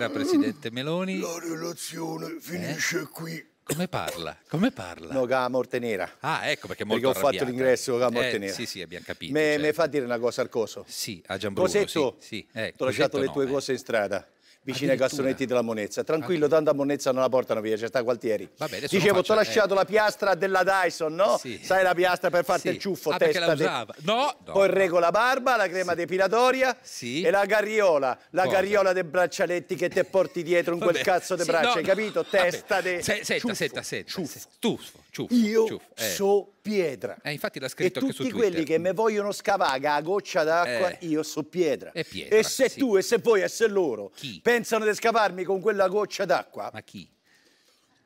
Buonasera Presidente Meloni. La relazione finisce eh? qui. Come parla? Come parla? No, a morte nera. Ah, ecco perché è molto Perché ho arrabbiata. fatto l'ingresso a morte eh, nera. Sì, sì, abbiamo capito. Mi certo. fa dire una cosa al coso. Sì, a Giambruno. Cosetto, sì, sì. Eh, ti ho lasciato le tue no, cose in strada vicino ai cassonetti della Monezza. Tranquillo, tanto a Monezza non la portano via, c'è sta Gualtieri. Bene, Dicevo, ti ho eh. lasciato eh. la piastra della Dyson, no? Sì. Sai la piastra per farti sì. il ciuffo, ah, testa. De... No, no. Poi rego la barba, la crema sì. depilatoria sì. e la garriola, la Cosa? garriola dei braccialetti che te porti dietro in quel cazzo di braccia, hai capito? Testa di. De... Senta, senta, senta, senta. Stufo. Ciuffo, io ciuffo, eh. so pietra. Eh, infatti l'ha scritto e tutti quelli che mi vogliono scavare a goccia d'acqua, eh. io so pietra. pietra. E se sì. tu e se voi e se loro chi? pensano di scavarmi con quella goccia d'acqua... Ma chi?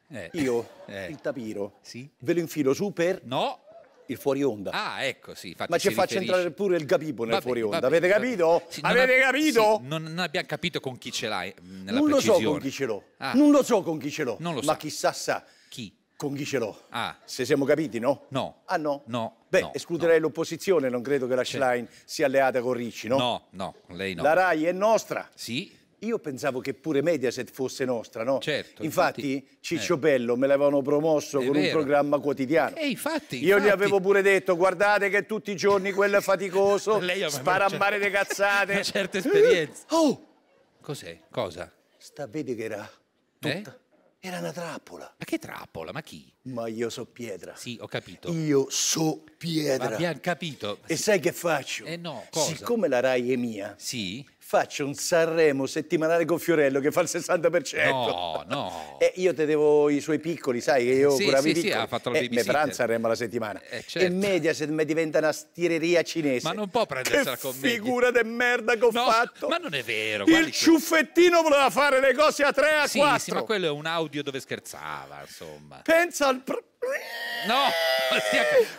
Eh. Io, eh. il tapiro, sì? ve lo infilo su per... No! Il fuori onda. Ah, ecco, sì. Ma ci faccio entrare pure il gabibo nel fuori onda. Avete capito? Sì, Avete non capito? Sì, non, non, abbiamo capito con chi ce l'hai. Eh, non precisione. lo so con chi ce l'ho. Ah. Non lo so con chi ce l'ho. Non lo so. Ma chissà sa. Chi? Con chi ce l'ho? Ah. Se siamo capiti, no? No. Ah no? No. Beh, no, escluderei no. l'opposizione, non credo che la Schlein sì. sia alleata con Ricci, no? No, no, lei no. La RAI è nostra. Sì. Io pensavo che pure Mediaset fosse nostra, no? Certo. Infatti, infatti eh. Ciccio eh. Bello me l'avevano promosso è con vero. un programma quotidiano. E eh, infatti, Io infatti... gli avevo pure detto, guardate che tutti i giorni quello è faticoso, spara a mare di cazzate. Una certa esperienza. Oh! Cos'è? Cosa? Sta vedere che era tutta... Eh? Era una trappola. Ma che trappola? Ma chi? Ma io so pietra. Sì, ho capito. Io so pietra. Ma abbiamo capito. E sì. sai che faccio? Eh no, cosa? Siccome la RAI è mia. Sì faccio un Sanremo settimanale con Fiorello che fa il 60%. No, no. E io te devo i suoi piccoli, sai che io sì, curavo sì, i piccoli. Sì, ha fatto eh, la BBC. E pranzo Sanremo la settimana. Eh, certo. E Mediaset mi diventa una stireria cinese. Ma non può prendersela che con me. figura di merda che ho no, fatto. ma non è vero. Il ciuffettino voleva fare le cose a 3 a sì, 4. Sì, ma quello è un audio dove scherzava, insomma. Pensa al... Pr- No,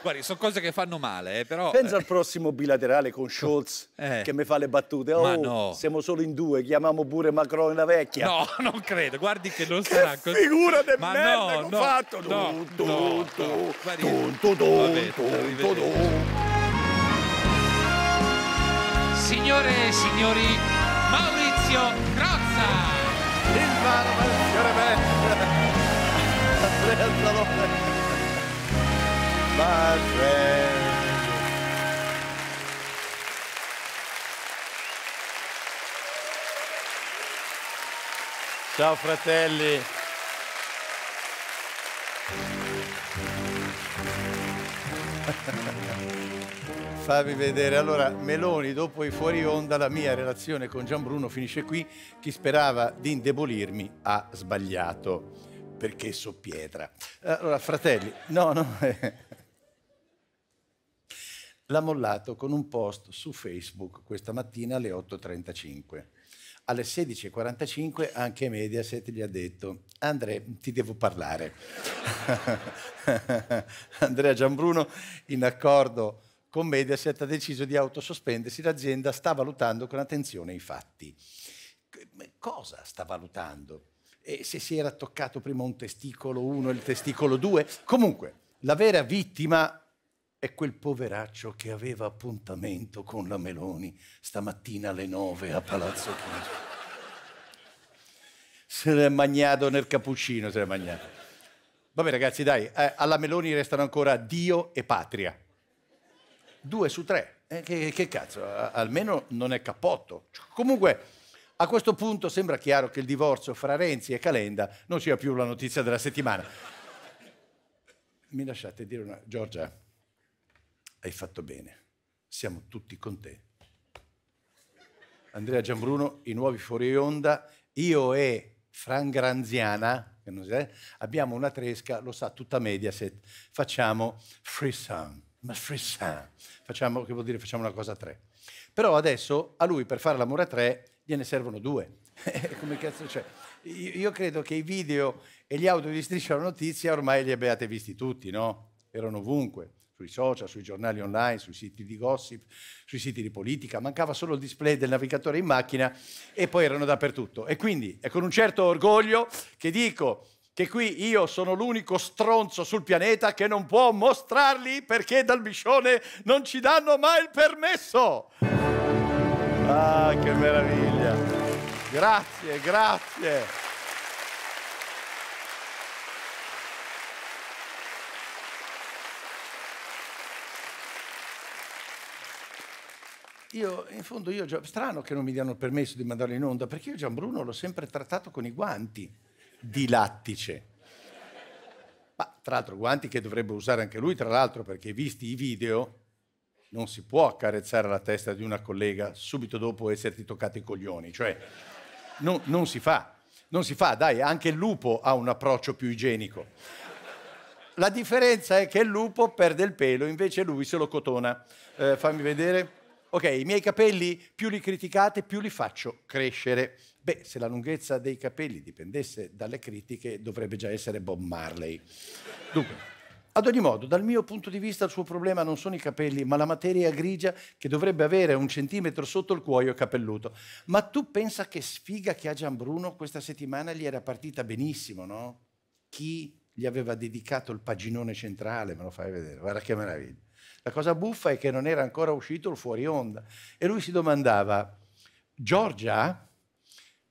guardi, sono cose che fanno male, eh, però... Pensa eh. al prossimo bilaterale con Scholz eh. che mi fa le battute. Oh, no. siamo solo in due, chiamiamo pure Macron la vecchia. No, non credo, guardi che non che sarà così. figura del Ma merda no, che no, ho fatto! No, dun, no, dun, no. Guardi, Signore e signori, Maurizio Crozza! Il barba, signore me! Andrea Salone! my Ciao fratelli. Fammi vedere. Allora, Meloni, dopo i fuori onda, la mia relazione con Gian Bruno finisce qui. Chi sperava di indebolirmi ha sbagliato perché so pietra. Allora, fratelli, no, no. Eh, l'ha mollato con un post su Facebook questa mattina alle 8.35. Alle 16.45 anche Mediaset gli ha detto Andrea, ti devo parlare. Andrea Gianbruno, in accordo con Mediaset, ha deciso di autosospendersi. L'azienda sta valutando con attenzione i fatti. Cosa sta valutando? E se si era toccato prima un testicolo 1 e il testicolo 2? Comunque, la vera vittima è quel poveraccio che aveva appuntamento con la Meloni stamattina alle nove a Palazzo Chigi. Se l'è magnato nel cappuccino, se l'è magnato. Vabbè ragazzi, dai, eh, alla Meloni restano ancora Dio e Patria. Due su tre. Eh, che, che, cazzo, almeno non è cappotto. Comunque, a questo punto sembra chiaro che il divorzio fra Renzi e Calenda non sia più la notizia della settimana. Mi lasciate dire una... Giorgia, hai fatto bene, siamo tutti con te. Andrea Giambruno, i nuovi fuori onda, io e Fran Granziana, è, abbiamo una tresca, lo sa tutta Mediaset, facciamo free sound, ma free sound, facciamo, che vuol dire facciamo una cosa a tre. Però adesso a lui per fare l'amore a tre gliene servono due. Come cazzo c'è? Io credo che i video e gli audio di Striscia la Notizia ormai li abbiate visti tutti, no? Erano ovunque sui social, sui giornali online, sui siti di gossip, sui siti di politica, mancava solo il display del navigatore in macchina e poi erano dappertutto. E quindi è con un certo orgoglio che dico che qui io sono l'unico stronzo sul pianeta che non può mostrarli perché dal miscione non ci danno mai il permesso. Ah, che meraviglia! Grazie, grazie. io, in fondo, io già, strano che non mi diano il permesso di mandarlo in onda, perché io Gianbruno l'ho sempre trattato con i guanti di lattice. Ma tra l'altro guanti che dovrebbe usare anche lui, tra l'altro, perché visti i video, non si può accarezzare la testa di una collega subito dopo esserti toccati i coglioni, cioè non, non si fa. Non si fa, dai, anche il lupo ha un approccio più igienico. La differenza è che il lupo perde il pelo, invece lui se lo cotona. Eh, fammi vedere ok, i miei capelli più li criticate, più li faccio crescere. Beh, se la lunghezza dei capelli dipendesse dalle critiche, dovrebbe già essere Bob Marley. Dunque, ad ogni modo, dal mio punto di vista, il suo problema non sono i capelli, ma la materia grigia che dovrebbe avere un centimetro sotto il cuoio capelluto. Ma tu pensa che sfiga che ha Gianbruno questa settimana gli era partita benissimo, no? Chi gli aveva dedicato il paginone centrale, me lo fai vedere, guarda che meraviglia. La cosa buffa è che non era ancora uscito il fuori onda e lui si domandava, Giorgia,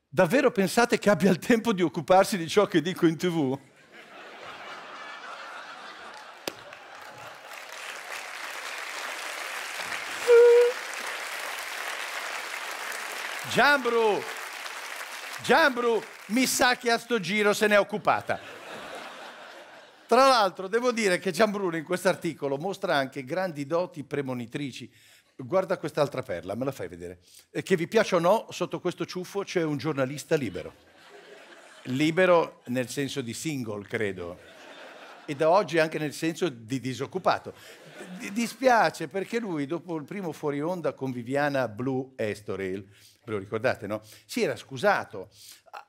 davvero pensate che abbia il tempo di occuparsi di ciò che dico in tv? Giambru, Giambru, mi sa che a sto giro se n'è occupata. Tra l'altro devo dire che Gianbruno in questo articolo mostra anche grandi doti premonitrici. Guarda quest'altra perla, me la fai vedere. Eh, che vi piaccia o no, sotto questo ciuffo c'è un giornalista libero. Libero nel senso di single, credo. E da oggi anche nel senso di disoccupato. D dispiace perché lui, dopo il primo fuori onda con Viviana Blue Estoril, ve lo ricordate, no? Si era scusato. Ah,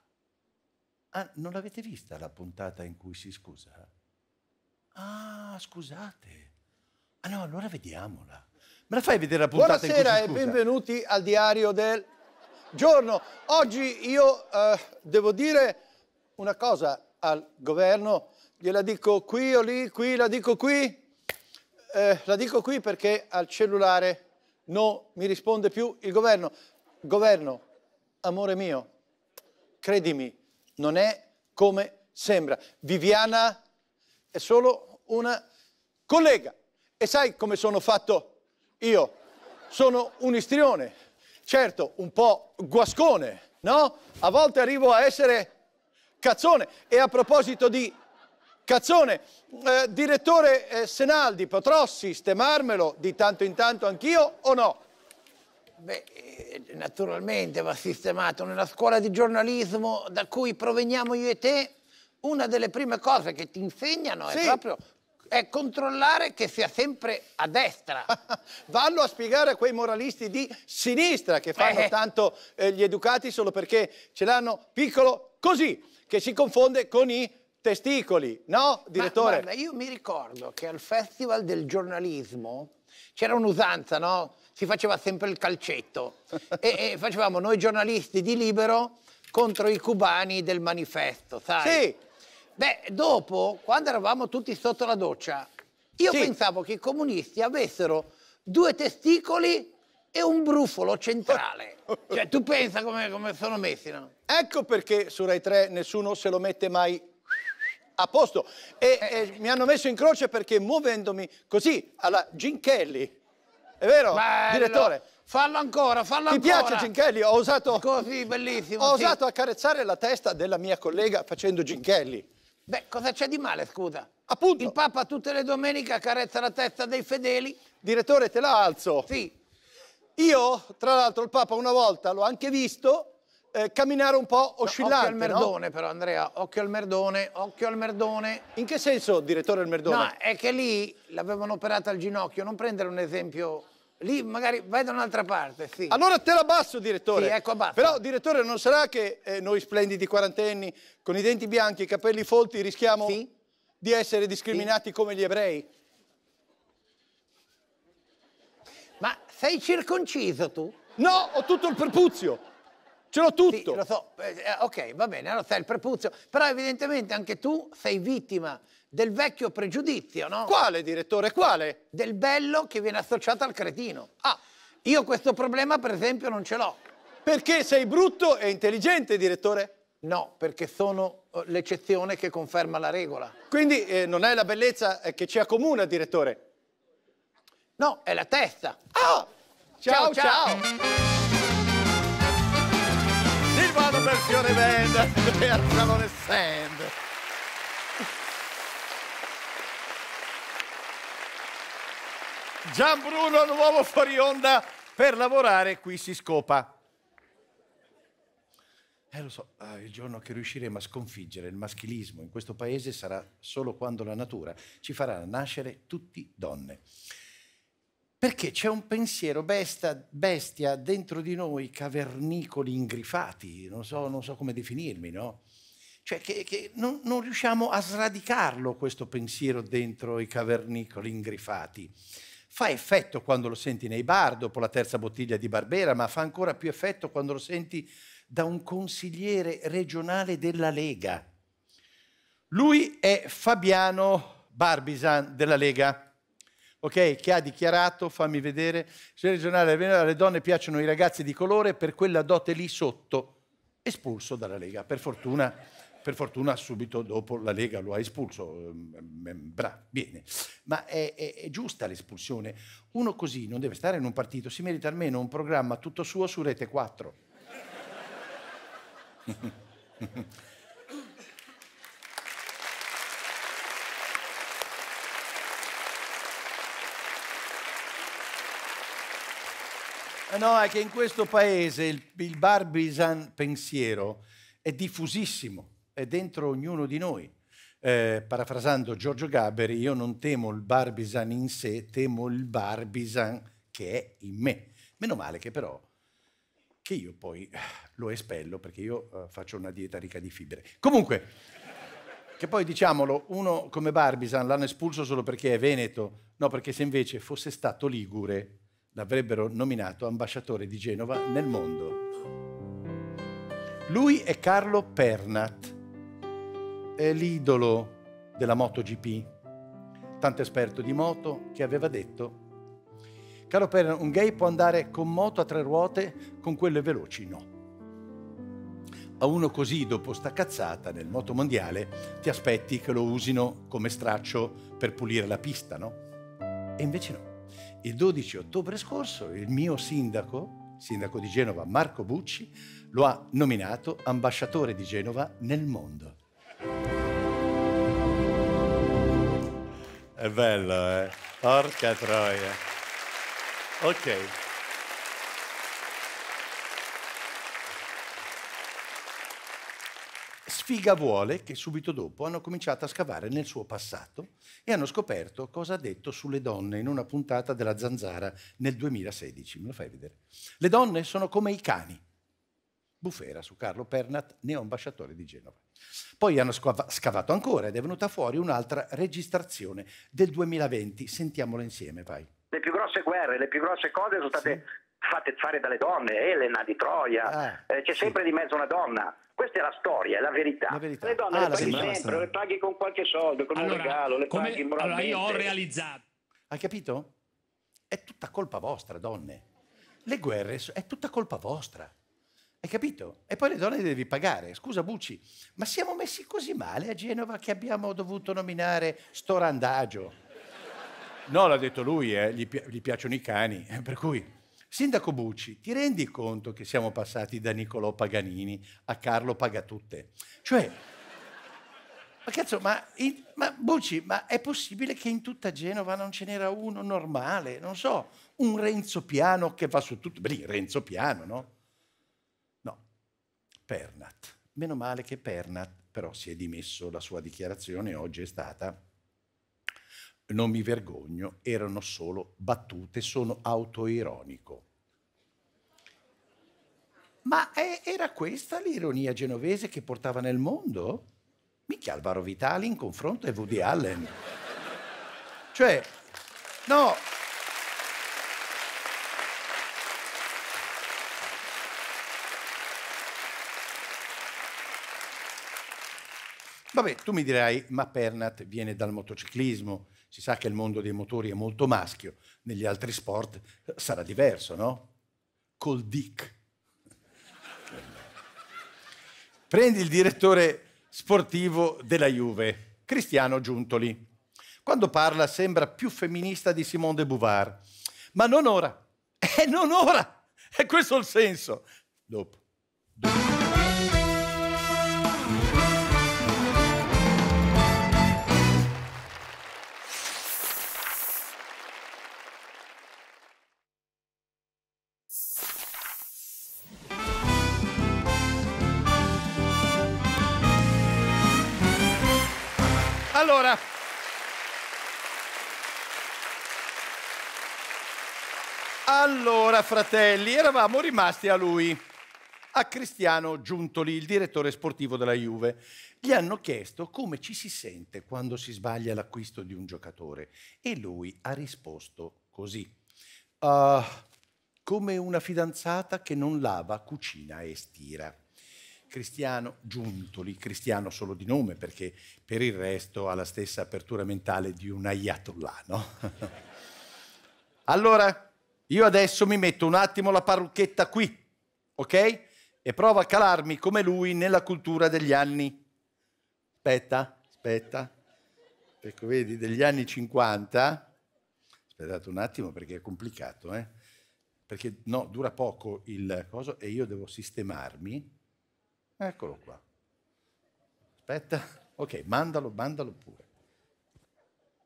ah, non l'avete vista la puntata in cui si scusa? Ah, scusate. Ah no, allora vediamola. Me la fai vedere la puntata Buonasera e benvenuti al diario del giorno. Oggi io eh, devo dire una cosa al governo, gliela dico qui o lì, qui, la dico qui. Eh, la dico qui perché al cellulare non mi risponde più il governo. Governo, amore mio, credimi, non è come sembra. Viviana è solo una collega. E sai come sono fatto io? Sono un istrione, certo, un po' guascone, no? A volte arrivo a essere cazzone. E a proposito di cazzone, eh, direttore eh, Senaldi, potrò sistemarmelo di tanto in tanto anch'io o no? Beh, eh, naturalmente va sistemato. Nella scuola di giornalismo da cui proveniamo io e te una delle prime cose che ti insegnano sì. è proprio è controllare che sia sempre a destra. Vanno a spiegare a quei moralisti di sinistra che fanno eh. tanto eh, gli educati solo perché ce l'hanno piccolo così, che si confonde con i testicoli, no, direttore? Ma, guarda, io mi ricordo che al Festival del giornalismo c'era un'usanza, no? Si faceva sempre il calcetto e, e facevamo noi giornalisti di Libero contro i cubani del manifesto, sai? Sì. Beh, dopo, quando eravamo tutti sotto la doccia, io sì. pensavo che i comunisti avessero due testicoli e un brufolo centrale. cioè, tu pensa come, come sono messi, no? Ecco perché su Rai 3 nessuno se lo mette mai a posto. E, eh. e mi hanno messo in croce perché muovendomi così alla Ginchelli. È vero, Bello. direttore? Fallo ancora, fallo Ti ancora. Ti piace Ginchelli? Ho usato... Così, bellissimo. Ho sì. osato accarezzare la testa della mia collega facendo Ginchelli. Beh, cosa c'è di male, scusa? Appunto. Il Papa tutte le domeniche carezza la testa dei fedeli. Direttore, te la alzo. Sì. Io, tra l'altro, il Papa una volta l'ho anche visto eh, camminare un po' oscillante. occhio al merdone, no? però, Andrea. Occhio al merdone, occhio al merdone. In che senso, direttore, il merdone? No, è che lì l'avevano operata al ginocchio. Non prendere un esempio lì magari vai da un'altra parte, sì. Allora te la basso, direttore. Sì, ecco, abbassa. Però, direttore, non sarà che eh, noi splendidi quarantenni, con i denti bianchi, e i capelli folti, rischiamo sì. di essere discriminati sì. come gli ebrei? Ma sei circonciso tu? No, ho tutto il prepuzio. Ce l'ho tutto. Sì, lo so. Eh, eh ok, va bene, allora sai il prepuzio. Però evidentemente anche tu sei vittima del vecchio pregiudizio, no? Quale, direttore, quale? Del bello che viene associato al cretino. Ah, io questo problema, per esempio, non ce l'ho. Perché sei brutto e intelligente, direttore? No, perché sono eh, l'eccezione che conferma la regola. Quindi eh, non è la bellezza eh, che ci accomuna, direttore? No, è la testa. Ah! Ciao, ciao! ciao. per Persione Band, per Salone Sand. Gian Bruno, nuovo fuori onda per lavorare qui si scopa. Eh, lo so, eh, il giorno che riusciremo a sconfiggere il maschilismo in questo paese sarà solo quando la natura ci farà nascere tutti donne. Perché c'è un pensiero bestia, bestia dentro di noi, cavernicoli ingrifati, non so, non so come definirmi, no? Cioè che, che non, non riusciamo a sradicarlo questo pensiero dentro i cavernicoli ingrifati. Fa effetto quando lo senti nei bar dopo la terza bottiglia di Barbera, ma fa ancora più effetto quando lo senti da un consigliere regionale della Lega. Lui è Fabiano Barbisan della Lega, okay? che ha dichiarato, fammi vedere, se regionale alle donne piacciono i ragazzi di colore per quella dote lì sotto, espulso dalla Lega, per fortuna per fortuna subito dopo la Lega lo ha espulso, ehm, ehm, bravo, bene. Ma è, è, è giusta l'espulsione. Uno così non deve stare in un partito, si merita almeno un programma tutto suo su Rete 4. Eh, no, è che in questo paese il, il barbisan pensiero è diffusissimo è dentro ognuno di noi. Eh, parafrasando Giorgio Gaberi, io non temo il Barbisan in sé, temo il Barbisan che è in me. Meno male che però che io poi eh, lo espello perché io eh, faccio una dieta ricca di fibre. Comunque, che poi diciamolo, uno come Barbisan l'hanno espulso solo perché è veneto, no perché se invece fosse stato ligure l'avrebbero nominato ambasciatore di Genova nel mondo. Lui è Carlo Pernat, è l'idolo della MotoGP, tanto esperto di moto che aveva detto, caro Perna, un gay può andare con moto a tre ruote, con quelle veloci no. A uno così, dopo sta cazzata nel moto mondiale, ti aspetti che lo usino come straccio per pulire la pista, no? E invece no. Il 12 ottobre scorso il mio sindaco, sindaco di Genova Marco Bucci, lo ha nominato ambasciatore di Genova nel mondo. È bello, eh? Porca troia. Ok. Sfiga vuole che subito dopo hanno cominciato a scavare nel suo passato e hanno scoperto cosa ha detto sulle donne in una puntata della Zanzara nel 2016. Me lo fai vedere? Le donne sono come i cani. Bufera su Carlo Pernat, neoambasciatore di Genova. Poi hanno scavato ancora ed è venuta fuori un'altra registrazione del 2020. Sentiamola insieme, vai. Le più grosse guerre, le più grosse cose sono state sì. fatte fare dalle donne, Elena di Troia, ah, eh, c'è sì. sempre di mezzo una donna. Questa è la storia, è la verità. La verità. Le donne ah, le paghi sempre, le paghi con qualche soldo, con allora, un regalo, le come, paghi moralmente. Allora io ho realizzato. Hai capito? È tutta colpa vostra, donne. Le guerre è tutta colpa vostra. Hai capito? E poi le donne le devi pagare. Scusa Bucci, ma siamo messi così male a Genova che abbiamo dovuto nominare Storandagio? No, l'ha detto lui, eh. gli, pi- gli, piacciono i cani. Eh, per cui, Sindaco Bucci, ti rendi conto che siamo passati da Niccolò Paganini a Carlo Pagatutte? Cioè, ma cazzo, ma, in, ma Bucci, ma è possibile che in tutta Genova non ce n'era uno normale? Non so, un Renzo Piano che va su tutto... Beh, Renzo Piano, no? Pernat. Meno male che Pernat però si è dimesso, la sua dichiarazione oggi è stata non mi vergogno, erano solo battute, sono autoironico. Ma è, era questa l'ironia genovese che portava nel mondo? Mica Alvaro Vitali in confronto a Woody Allen. cioè, no, Vabbè, tu mi dirai, ma Pernat viene dal motociclismo, si sa che il mondo dei motori è molto maschio, negli altri sport sarà diverso, no? Col dick. Prendi il direttore sportivo della Juve, Cristiano Giuntoli. Quando parla sembra più femminista di Simone de Beauvoir, ma non ora. E eh, non ora! Eh, è questo il senso. Dopo. Dopo. Allora, allora, fratelli, eravamo rimasti a lui, a Cristiano Giuntoli, il direttore sportivo della Juve. Gli hanno chiesto come ci si sente quando si sbaglia l'acquisto di un giocatore e lui ha risposto così. Uh, come una fidanzata che non lava, cucina e stira. Cristiano Giuntoli, cristiano solo di nome perché per il resto ha la stessa apertura mentale di un ayatollah, no? allora, io adesso mi metto un attimo la parrucchetta qui, ok? E provo a calarmi come lui nella cultura degli anni. Aspetta, aspetta. Ecco, vedi, degli anni 50. Aspettate un attimo perché è complicato, eh? Perché no, dura poco il coso e io devo sistemarmi Eccolo qua. Aspetta, ok, mandalo, mandalo pure.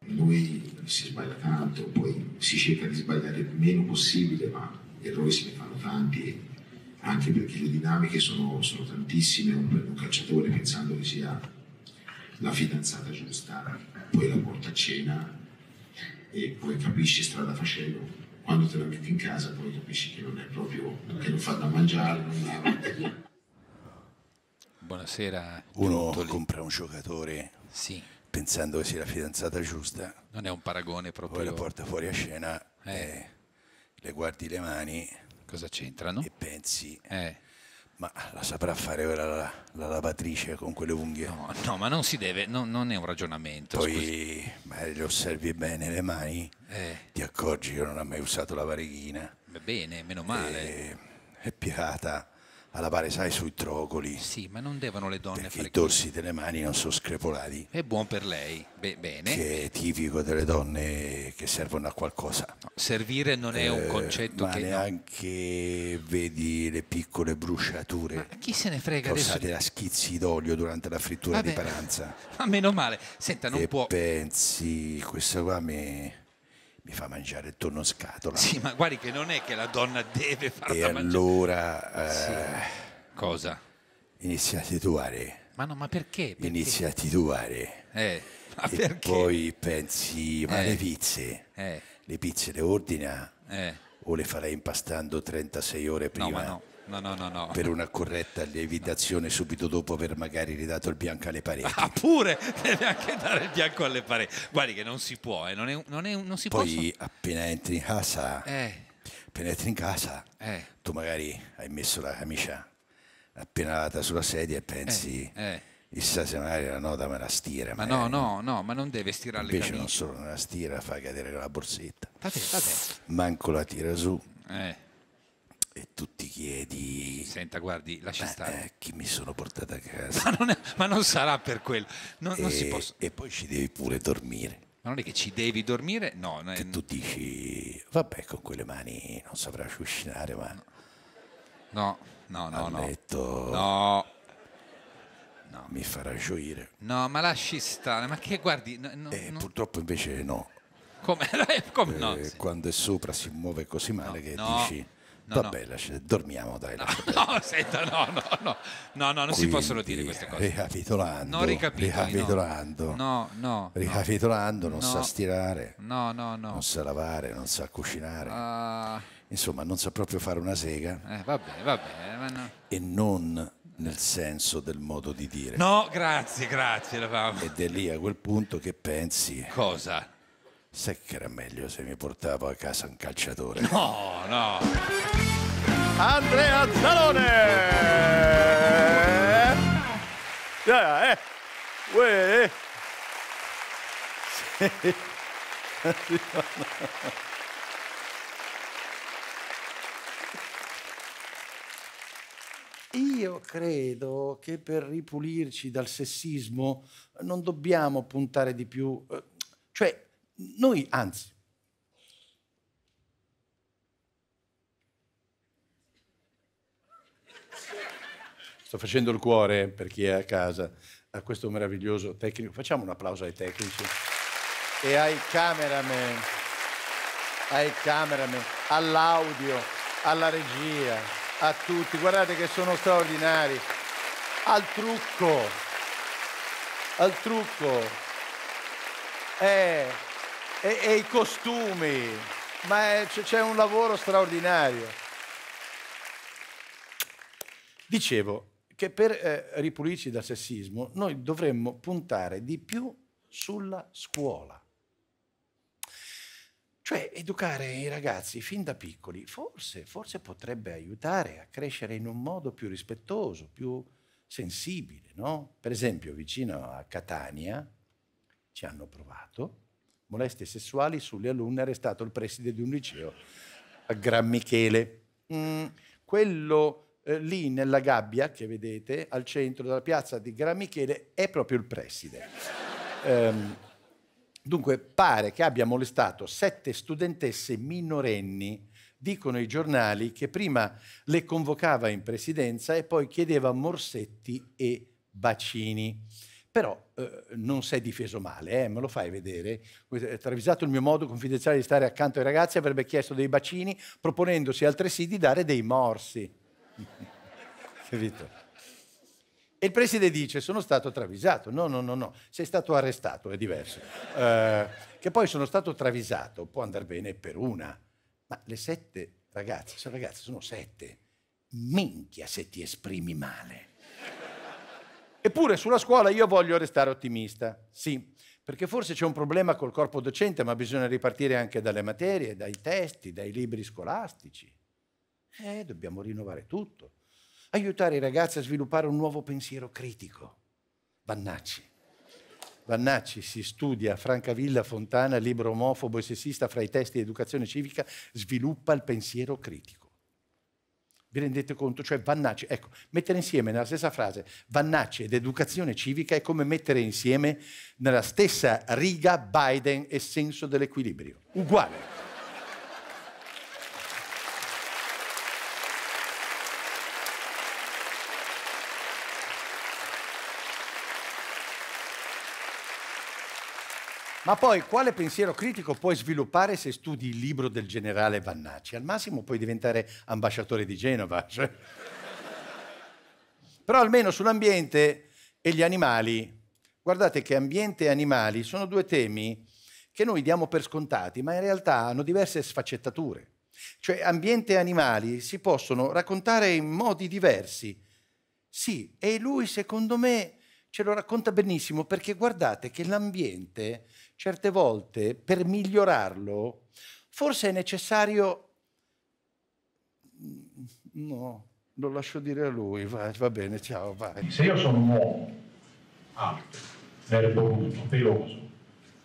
Noi si sbaglia tanto, poi si cerca di sbagliare il meno possibile, ma errori se ne fanno tanti, anche perché le dinamiche sono, sono tantissime, un, un calciatore pensando che sia la fidanzata giusta, poi la porta a cena e poi capisci strada facendo quando te la metti in casa poi capisci che non è proprio che non fa da mangiare non ha... Buonasera. Uno Giuntoli. compra un giocatore sì. pensando che sia la fidanzata giusta. Non è un paragone proprio. Poi la porta fuori a scena, eh. le guardi le mani. Cosa c'entrano? E pensi. Eh. Ma la saprà fare ora la, la, lavatrice con quelle unghie? No, no ma non si deve, no, non è un ragionamento. Poi magari le osservi bene le mani, eh. ti accorgi che non ha mai usato la vareghina. Bene, meno male. E, è pirata a lavare, sai, sui trogoli. Sì, ma non devono le donne perché i dorsi delle mani non sono screpolati. È buon per lei, Beh, bene. Che è tipico delle donne che servono a qualcosa. No, servire non è un eh, concetto eh, ma che... neanche no. vedi le piccole bruciature. Ma chi se ne frega causate adesso? da schizzi d'olio durante la frittura Vabbè. di paranza. Ma meno male. Senta, non e può... pensi, questo qua mi mi fa mangiare il tonno scatola. Sì, ma guardi che non è che la donna deve farla e mangiare. E allora... Eh, sì. Cosa? Inizia a titubare. Ma no, ma perché? perché? Inizia a titubare. Eh, ma e perché? poi pensi, ma eh. le pizze, eh. le pizze le ordina eh. o le farei impastando 36 ore prima? No, ma no. No, no, no, no. Per una corretta lievitazione subito dopo aver magari ridato il bianco alle pareti. Ah, pure deve anche dare il bianco alle pareti. Guardi che non si può, eh. non, è, non, è, non, si può. Poi appena entri in casa, eh. appena entri in casa, eh. tu magari hai messo la camicia appena appennata sulla sedia e pensi... Eh, eh. Chissà se magari la nota me la stira. Ma magari. no, no, no, ma non deve stirare le camicie. Invece non solo me la stira, fa cadere la borsetta. Vabbè, vabbè. Manco la tira su. Eh e tu ti chiedi... Senta, guardi, lasci beh, stare. Eh, chi mi sono portata a casa? ma, non è, ma non, sarà per quello. Non, e, non si posso. e poi ci devi pure dormire. Ma non è che ci devi dormire? No. Che è... tu dici, vabbè, con quelle mani non saprà uscinare, ma... No, no, no, no. Letto... No. no. Mi farà gioire. No, ma lasci stare, ma che guardi... No, no, eh, purtroppo invece no. Come, Come eh, no? Quando è sopra si muove così male che dici... No, Vabbè, no. Lascia, dormiamo dai. No, no, senta, no, no, no, no, non Quindi, si possono dire queste cose. Ricapitolando, non ricapitolando, no, no, ricapitolando, non sa stirare, no, no, no, non sa lavare, non sa cucinare, uh... insomma, non sa proprio fare una sega. Eh, vabbè, vabbè, e non nel senso del modo di dire. No, grazie, grazie. Ed è lì a quel punto che pensi. Cosa? sai che era meglio se mi portavo a casa un calciatore. No, no. Andrea Zalone! Yeah, eh. Uè. Eh. Sì. Io credo che per ripulirci dal sessismo non dobbiamo puntare di più, eh, cioè noi, anzi, sto facendo il cuore per chi è a casa, a questo meraviglioso tecnico. Facciamo un applauso ai tecnici e ai cameraman, ai cameraman, all'audio, alla regia, a tutti. Guardate che sono straordinari. Al trucco, al trucco. Eh, e, e i costumi, ma c'è un lavoro straordinario. Dicevo che per eh, ripulirci dal sessismo noi dovremmo puntare di più sulla scuola. Cioè educare i ragazzi fin da piccoli forse, forse potrebbe aiutare a crescere in un modo più rispettoso, più sensibile. No? Per esempio vicino a Catania ci hanno provato molestie sessuali sulle alunne arrestato il preside di un liceo a Gran Michele. Mm, quello eh, lì nella gabbia che vedete al centro della piazza di Gran Michele è proprio il preside. Um, dunque pare che abbia molestato sette studentesse minorenni dicono i giornali che prima le convocava in presidenza e poi chiedeva morsetti e bacini. Però eh, non sei difeso male, eh, me lo fai vedere. Travisato il mio modo confidenziale di stare accanto ai ragazzi, avrebbe chiesto dei bacini, proponendosi altresì di dare dei morsi. Capito? E il preside dice: Sono stato travisato. No, no, no, no, sei stato arrestato, è diverso. Eh, che poi sono stato travisato, può andare bene per una. Ma le sette ragazze, sono ragazze, sono sette. Minchia se ti esprimi male. Eppure sulla scuola io voglio restare ottimista, sì, perché forse c'è un problema col corpo docente, ma bisogna ripartire anche dalle materie, dai testi, dai libri scolastici. Eh, dobbiamo rinnovare tutto. Aiutare i ragazzi a sviluppare un nuovo pensiero critico. Vannacci. Vannacci si studia Francavilla Fontana, libro omofobo e sessista fra i testi di educazione civica, sviluppa il pensiero critico. Vi rendete conto? Cioè Vannacci, ecco, mettere insieme nella stessa frase Vannacci ed educazione civica è come mettere insieme nella stessa riga Biden e senso dell'equilibrio. Uguale. Ma poi quale pensiero critico puoi sviluppare se studi il libro del generale Vannacci? Al massimo puoi diventare ambasciatore di Genova. Cioè. Però almeno sull'ambiente e gli animali. Guardate che ambiente e animali sono due temi che noi diamo per scontati, ma in realtà hanno diverse sfaccettature. Cioè ambiente e animali si possono raccontare in modi diversi. Sì, e lui secondo me ce lo racconta benissimo perché guardate che l'ambiente certe volte per migliorarlo forse è necessario... Mm, no, lo lascio dire a lui, vai, va bene, ciao, vai. Se io sono un uomo alto, ah, nerboruto, peloso,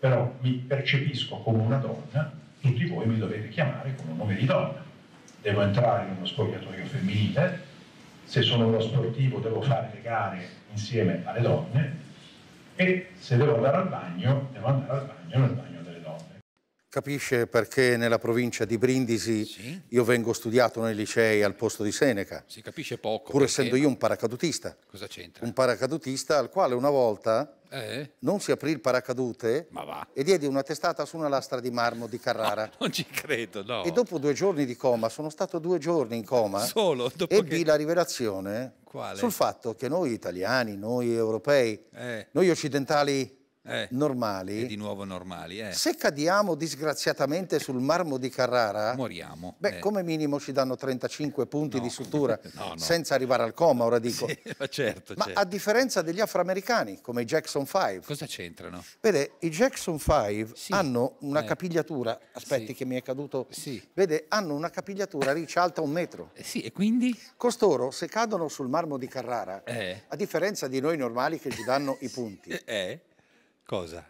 però mi percepisco come una donna, tutti voi mi dovete chiamare con un nome di donna. Devo entrare in uno spogliatoio femminile, se sono uno sportivo devo fare le gare insieme alle donne, e se devo andare al bagno, devo andare al bagno nel bagno Capisce perché nella provincia di Brindisi sì. io vengo studiato nei licei al posto di Seneca. Si capisce poco. Pur essendo io un paracadutista. Cosa c'entra? Un paracadutista al quale una volta eh? non si aprì il paracadute e diedi una testata su una lastra di marmo di Carrara. No, non ci credo, no. E dopo due giorni di coma, sono stato due giorni in coma, Solo, dopo ebbi che... la rivelazione Quale? sul fatto che noi italiani, noi europei, eh. noi occidentali eh, normali, di nuovo normali eh. se cadiamo disgraziatamente sul marmo di Carrara, moriamo. Beh, eh. come minimo ci danno 35 punti no. di sutura no, no. senza arrivare al coma, ora dico. Sì, ma, certo, ma certo. a differenza degli afroamericani, come i Jackson 5. Cosa c'entrano? Vede, i Jackson 5 sì. hanno una eh. capigliatura, aspetti sì. che mi è caduto, vede, hanno una capigliatura riccia alta un metro. Eh, sì, e quindi? Costoro, se cadono sul marmo di Carrara, eh. a differenza di noi normali che ci danno i punti. Eh Cosa?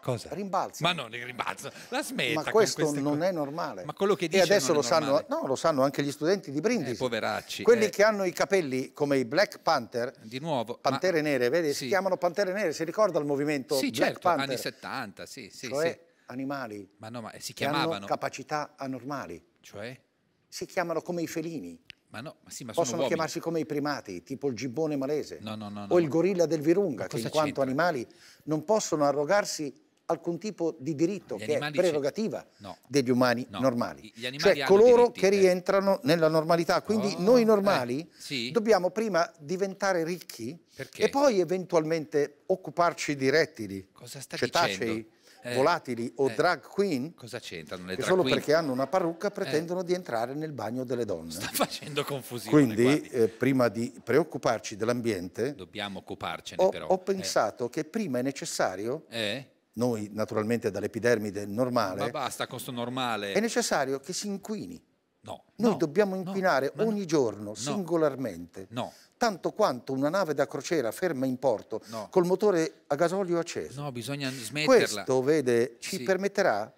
Cosa? Rimbalza. Ma non rimbalzo, la smetta. Ma questo non cose. è normale. Ma quello che dice e adesso lo sanno, no, lo sanno, anche gli studenti di Brindisi. Eh, poveracci. Quelli eh. che hanno i capelli come i Black Panther. Di nuovo. Pantere ma... nere, vedi? Sì. Si chiamano Pantere nere, si ricorda il movimento sì, Black certo, Panther? anni 70, sì, sì, cioè sì. animali ma no, ma si chiamavano... capacità anormali. Cioè? Si chiamano come i felini. Ma no, ma sì, ma Possono uomini. chiamarsi come i primati, tipo il gibbone malese no, no, o il gorilla del Virunga, che in quanto animali non possono arrogarsi alcun tipo di diritto che è prerogativa degli umani normali, Gli cioè coloro diritti, che eh. rientrano nella normalità. Quindi oh, noi eh, normali eh. sì. dobbiamo prima diventare ricchi Perché? e poi eventualmente occuparci di rettili, Cosa sta cetacei, cioè, dicendo? eh, volatili o eh, drag queen cosa c'entrano le che drag solo queen? perché hanno una parrucca eh. pretendono eh. di entrare nel bagno delle donne sta facendo confusione quindi eh, prima di preoccuparci dell'ambiente dobbiamo occuparcene ho, però ho pensato che prima è necessario eh? noi naturalmente dall'epidermide normale ma basta con sto normale è necessario che si inquini No, Noi no, dobbiamo inquinare no, ogni giorno, singolarmente. No tanto quanto una nave da crociera ferma in porto no. col motore a gasolio acceso. No, bisogna smetterla. Questo, vede, ci sì. permetterà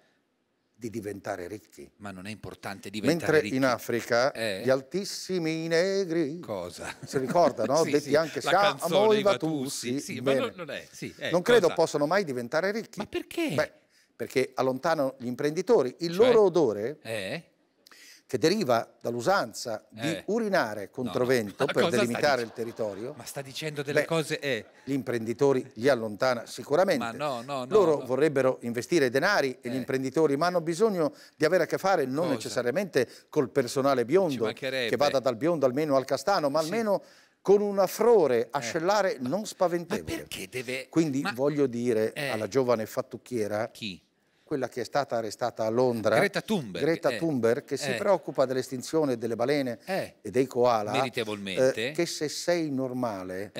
di diventare ricchi. Ma non è importante diventare Mentre ricchi. Mentre in Africa eh. gli altissimi negri... Cosa? Si ricordano? sì, Detti sì. anche Shamoi Vatussi. Sì, sì ma non, non è... Sì, eh, non credo cosa? possano mai diventare ricchi. Ma perché? Beh, perché allontanano gli imprenditori. Il cioè? loro odore... Eh? che deriva dall'usanza eh. di urinare controvento no, no. per delimitare il territorio. Ma sta dicendo delle Beh, cose... Eh. Gli imprenditori li allontana sicuramente. Ma No, no, Loro vorrebbero investire denari e gli eh. imprenditori, ma hanno bisogno di avere a che fare non Cosa? necessariamente col personale biondo, che vada dal biondo almeno al castano, ma sì. almeno con un afrore ascellare eh. non spaventevole. Deve... Quindi ma... voglio dire eh. alla giovane fattucchiera... Chi? quella che è stata arrestata a Londra, Greta Thunberg, Greta eh. Thunberg che si eh. preoccupa dell'estinzione delle balene eh. e dei koala, meritevolmente, che se sei normale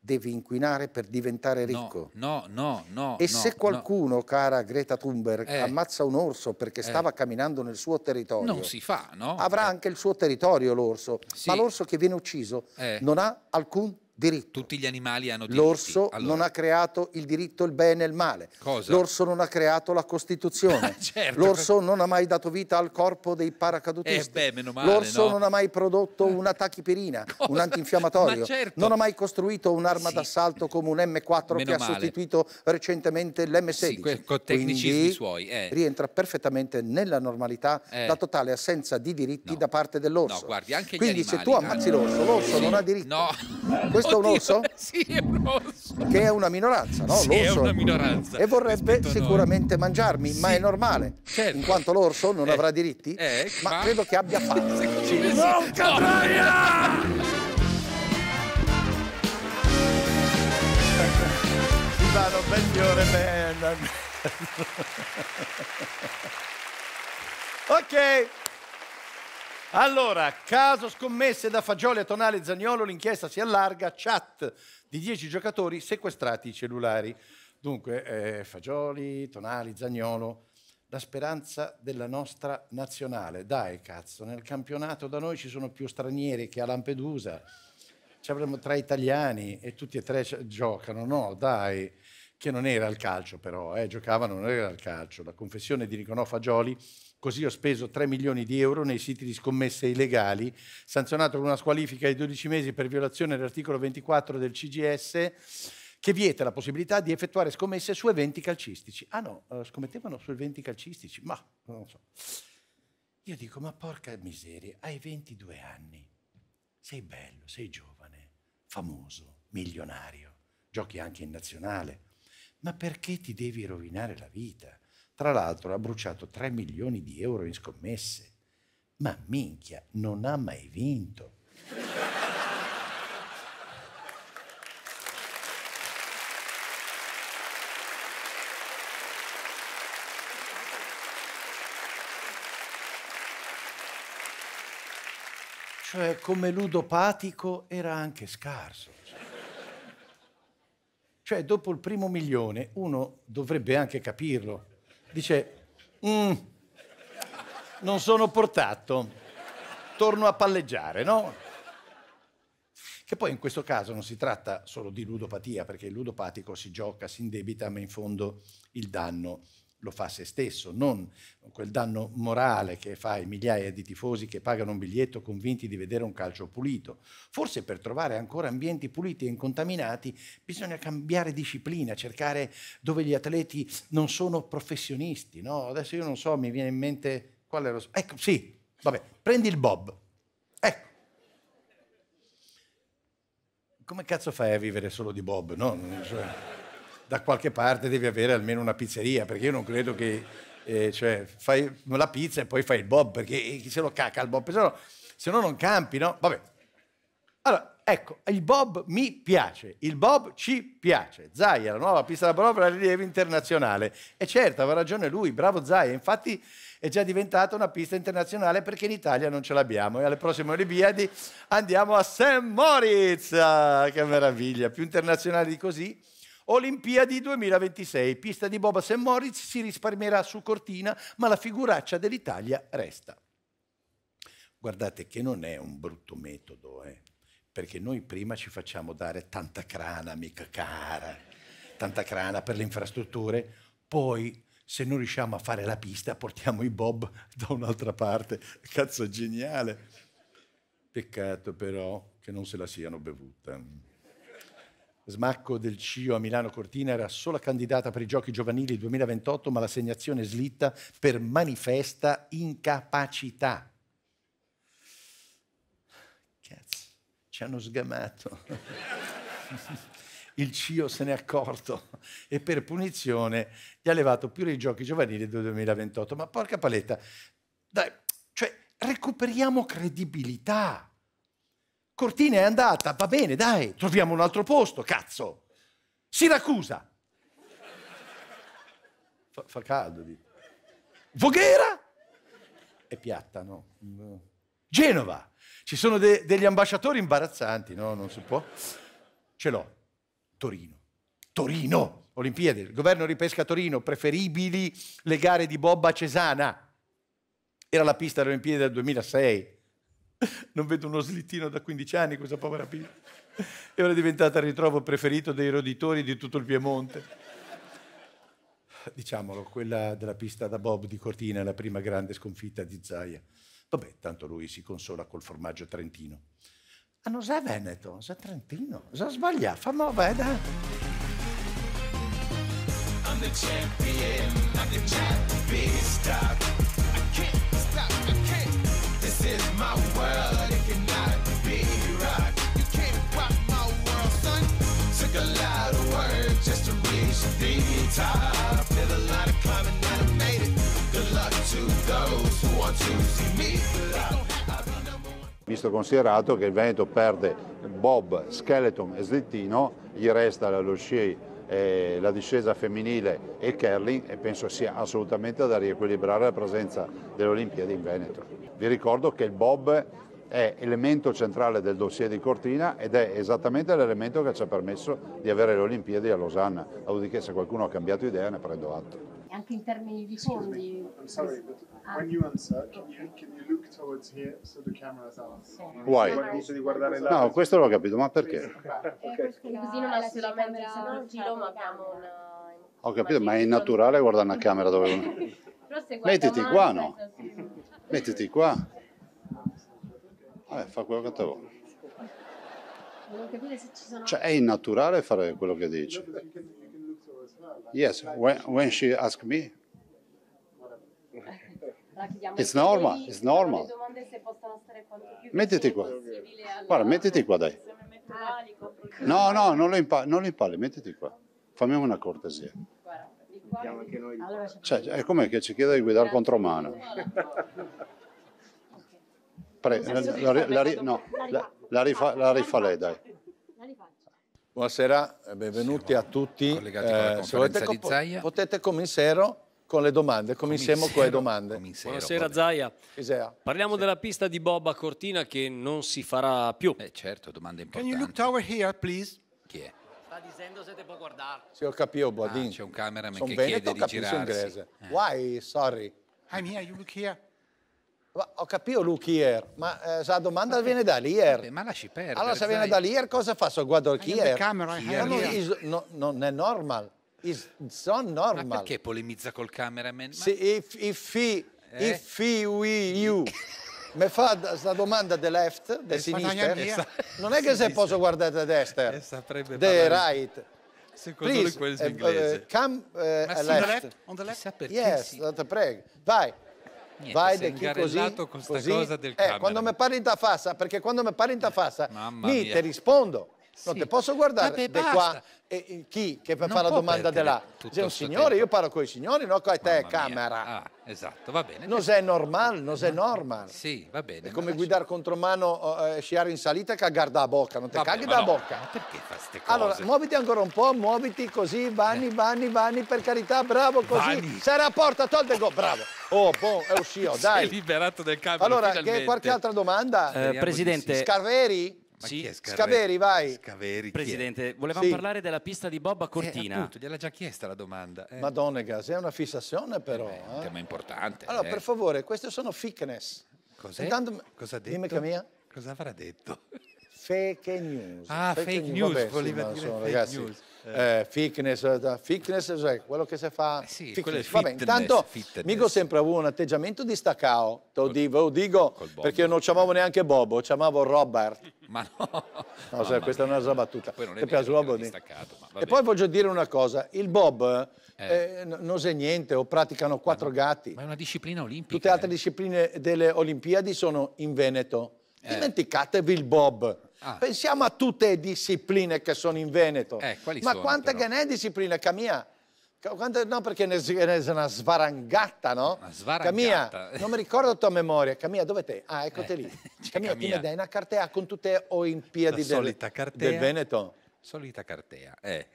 devi inquinare per diventare ricco. No, no, no. no e no, se qualcuno, no. cara Greta Thunberg, eh. ammazza un orso perché stava camminando nel suo territorio, non si fa, no? Avrà eh. anche il suo territorio l'orso, sì. ma l'orso che viene ucciso non ha alcun territorio diritto. Tutti gli animali hanno diritto. L'orso allora. non ha creato il diritto, il bene e il male. L'orso non ha creato la Costituzione. certo. L'orso non ha mai dato vita al corpo dei paracadutisti. Eh L'orso no? non ha mai prodotto una tachipirina, un antinfiammatorio. Certo. Non ha mai costruito un'arma sì. d'assalto come un M4 Meno che male. ha sostituito recentemente l'M16. Sì, con tecnicismi suoi. Eh. rientra perfettamente nella normalità eh. la totale assenza di diritti no. da parte dell'orso. No, guardi, anche Quindi se tu ammazzi l'orso, l'orso sì. non ha diritto. No questo Oddio, è un orso? Sì, è un orso. Che è una minoranza, no? Sì, l'orso è una minoranza. E vorrebbe sicuramente mangiarmi, sì. ma è normale, certo. in quanto l'orso non eh. avrà diritti, eh, ma, ma, credo che abbia fame. Sì, sì. Porca no. troia! Ivano Bendiore Band. ok. Allora, caso scommesse da Fagioli a Tonale Zagnolo, l'inchiesta si allarga, chat di 10 giocatori sequestrati i cellulari. Dunque, eh, Fagioli, Tonali, Zagnolo, la speranza della nostra nazionale. Dai, cazzo, nel campionato da noi ci sono più stranieri che a Lampedusa. Ci avremo tre italiani e tutti e tre giocano. No, dai, che non era il calcio però, eh, giocavano, non era il calcio. La confessione di Riconò Fagioli Così ho speso 3 milioni di euro nei siti di scommesse illegali, sanzionato con una squalifica di 12 mesi per violazione dell'articolo 24 del CGS che vieta la possibilità di effettuare scommesse su eventi calcistici. Ah no, eh, scommettevano su eventi calcistici, ma non lo so. Io dico, ma porca miseria, hai 22 anni, sei bello, sei giovane, famoso, milionario, giochi anche in nazionale, ma perché ti devi rovinare la vita? Tra l'altro ha bruciato 3 milioni di euro in scommesse. Ma minchia, non ha mai vinto. cioè come ludopatico era anche scarso. Cioè dopo il primo milione uno dovrebbe anche capirlo dice, mm, non sono portato, torno a palleggiare, no? Che poi in questo caso non si tratta solo di ludopatia, perché il ludopatico si gioca, si indebita, ma in fondo il danno lo fa a se stesso, non quel danno morale che fa ai migliaia di tifosi che pagano un biglietto convinti di vedere un calcio pulito. Forse per trovare ancora ambienti puliti e incontaminati bisogna cambiare disciplina, cercare dove gli atleti non sono professionisti. No? Adesso io non so, mi viene in mente qual è lo... Ecco, sì, vabbè, prendi il Bob. Ecco. Come cazzo fai a vivere solo di Bob? No? da qualche parte devi avere almeno una pizzeria, perché io non credo che... Eh, cioè, fai la pizza e poi fai il bob, perché eh, chi se lo caca il bob, se no, se no non campi, no? Vabbè. Allora, ecco, il bob mi piace, il bob ci piace. Zaia, la nuova pista da prova per la rilievo internazionale. E certo, aveva ragione lui, bravo Zaia. Infatti è già diventata una pista internazionale perché in Italia non ce l'abbiamo. E alle prossime Olimpiadi andiamo a St. Moritz, ah, che meraviglia, più internazionale di così. Olimpiadi 2026, pista di Boba St. Moritz si risparmierà su Cortina, ma la figuraccia dell'Italia resta. Guardate che non è un brutto metodo, eh? perché noi prima ci facciamo dare tanta crana, mica cara, tanta crana per le infrastrutture, poi se non riusciamo a fare la pista portiamo i bob da un'altra parte. Cazzo, geniale. Peccato però che non se la siano bevuta. Smacco del CIO a Milano Cortina era sola candidata per i giochi giovanili 2028, ma l'assegnazione slitta per manifesta incapacità. Cazzo, ci hanno sgamato. Il CIO se n'è accorto e per punizione gli ha levato pure i giochi giovanili del 2028. Ma porca paletta, dai, cioè recuperiamo credibilità Cortina è andata, va bene, dai, troviamo un altro posto, cazzo. Siracusa. Fa, fa caldo, dico. Voghera è piatta, no? Genova. Ci sono de degli ambasciatori imbarazzanti, no? Non si può. Ce l'ho. Torino. Torino! Olimpiadi, il governo ripesca Torino, preferibili le gare di Bobba Cesana. Era la pista delle Olimpiadi del 2006 non vedo uno slittino da 15 anni questa povera pilla. E ora è diventata il ritrovo preferito dei roditori di tutto il Piemonte. Diciamolo, quella della pista da Bob di Cortina è la prima grande sconfitta di Zaia. Vabbè, tanto lui si consola col formaggio trentino. Ah, non sei Veneto, sei Trentino. Già sbagliato, fammi vedere. I'm the champion, I can chat the big stock. I can't stop, I can't Visto considerato che il Veneto perde Bob, Skeleton e Slittino, gli resta lo Loscier eh, la discesa femminile e il curling e penso sia assolutamente da riequilibrare la presenza delle Olimpiadi in Veneto. Vi ricordo che il Bob è elemento centrale del dossier di Cortina ed è esattamente l'elemento che ci ha permesso di avere le Olimpiadi a Losanna, dopodiché se qualcuno ha cambiato idea ne prendo atto anche in termini di fondi. I'm ah. when you answer, can you, can you look towards here so the camera's out? Why? No, questo l'ho capito, ma perché? Eh, Così non è solamente il giro, ma abbiamo una... Ho capito, ma è innaturale guardare una camera dove... Mettiti qua, no? Mettiti qua. Vabbè, fa quello che te vuole. Cioè, è innaturale fare quello che dici. Yes, when, when she asked me. It's normal, it's normal. Mettiti qua. Guarda, mettiti qua, dai. No, no, non lo, impa- non lo impari, mettiti qua. Fammi una cortesia. Cioè, è come che ci chiede di guidare contromano. Pre- la, la, la, no, la, rifa, la rifa lei, dai. Buonasera, eh, benvenuti Siamo a tutti. Eh, se volete, di Zaia. potete cominciare con le domande. Cominciamo con le domande. Buonasera Zaia. Parliamo sì. della pista di Bob a Cortina che non si farà più. Eh certo, domande importanti. Can you look over here, please? Chi è? Sta dicendo se te può guardare. Sì, ho capito, Boadin. Ah, c'è un cameraman Son che chiede di girarsi. inglese. Eh. Why, sorry. I'm here, you look here. Ma ho capito Luchier, ma eh, la domanda vabbè, viene da Lier. ma lasci perdere. Allora se viene da Lier cosa fa? So guardo Kier. Camera, no, non è normal. It's not normal. Ma perché polemizza col cameraman? Ma... Se, if, if, he, eh? if he, we, you. mi fa la domanda del left, del sinistra. Non è che se posso guardare da destra. The right. Secondo Please, lui quello in eh, inglese. Uh, come uh, On the left? On the left? Yes, sì. prego. Vai. Niente, Vai da chi così, con sta così. cosa del eh, quando mi parli in tafassa, perché quando mi parli in tafassa, eh, mi te rispondo. Non sì. te posso guardare Vabbè, qua e, chi che fa la domanda di là. Sei un signore, tempo. io parlo con i signori, non con te, mamma camera. Ah. Esatto, va bene. Non è normale, non è normale. Sì, va bene. È come guidare contro mano, eh, sciare in salita e cagare da bocca, non ti Vabbè, caghi da no, bocca. Ma perché fa ste cose? Allora, muoviti ancora un po', muoviti così, vanni, eh. vanni, vanni, per carità, bravo, così. Vani. Sarà a porta, tolgo, go, bravo. Oh, boh, è uscito, dai. Sei liberato del cambio, Allora, qualche altra domanda? Eh, Presidente. Sì. Scarveri? Ma sì. Scaveri, vai. Scaveri, Presidente, volevamo sì. parlare della pista di Bob a eh, Cortina. Eh, appunto, gliel'ha già chiesta la domanda. Eh. gas, è una fissazione però. Eh, è un eh. tema importante. Allora, eh. per favore, queste sono fitness. Cos'è? Intanto, Cosa ha detto? Dimmi che mia. Cosa avrà detto? Fake news. Ah, fake, fake news, news. voleva sì, dire sono, fake ragazzi. news. Eh, eh, fitness, eh, fitness cioè quello che si fa. Eh sì, fitness. Vabbè, fitness, intanto fitness. Migo sempre avevo un atteggiamento di staccao, te lo, col, dico, dico perché io non chiamavo neanche Bobo, chiamavo Robert. Ma no. no cioè, questa mia. è una battuta. Poi non è vero, distaccato. E poi voglio dire una cosa, il Bob eh. eh non sa niente, o praticano quattro ma, gatti. Ma è una disciplina olimpica. Tutte le altre discipline delle Olimpiadi sono in Veneto. Dimenticatevi il Bob. Ah. Pensiamo a tutte le discipline che sono in Veneto. Eh, Ma sono, quante però? che ne è discipline, Camia? Quante, no, perché ne, è una svarangatta, no? Una svarangata. Camia, non mi ricordo la tua memoria. Camia, dove te? Ah, eccote eh, lì. Camia, Camia, ti ne dai una cartea con tutte le Olimpiadi del, cartea, del Veneto? Solita cartea, eh.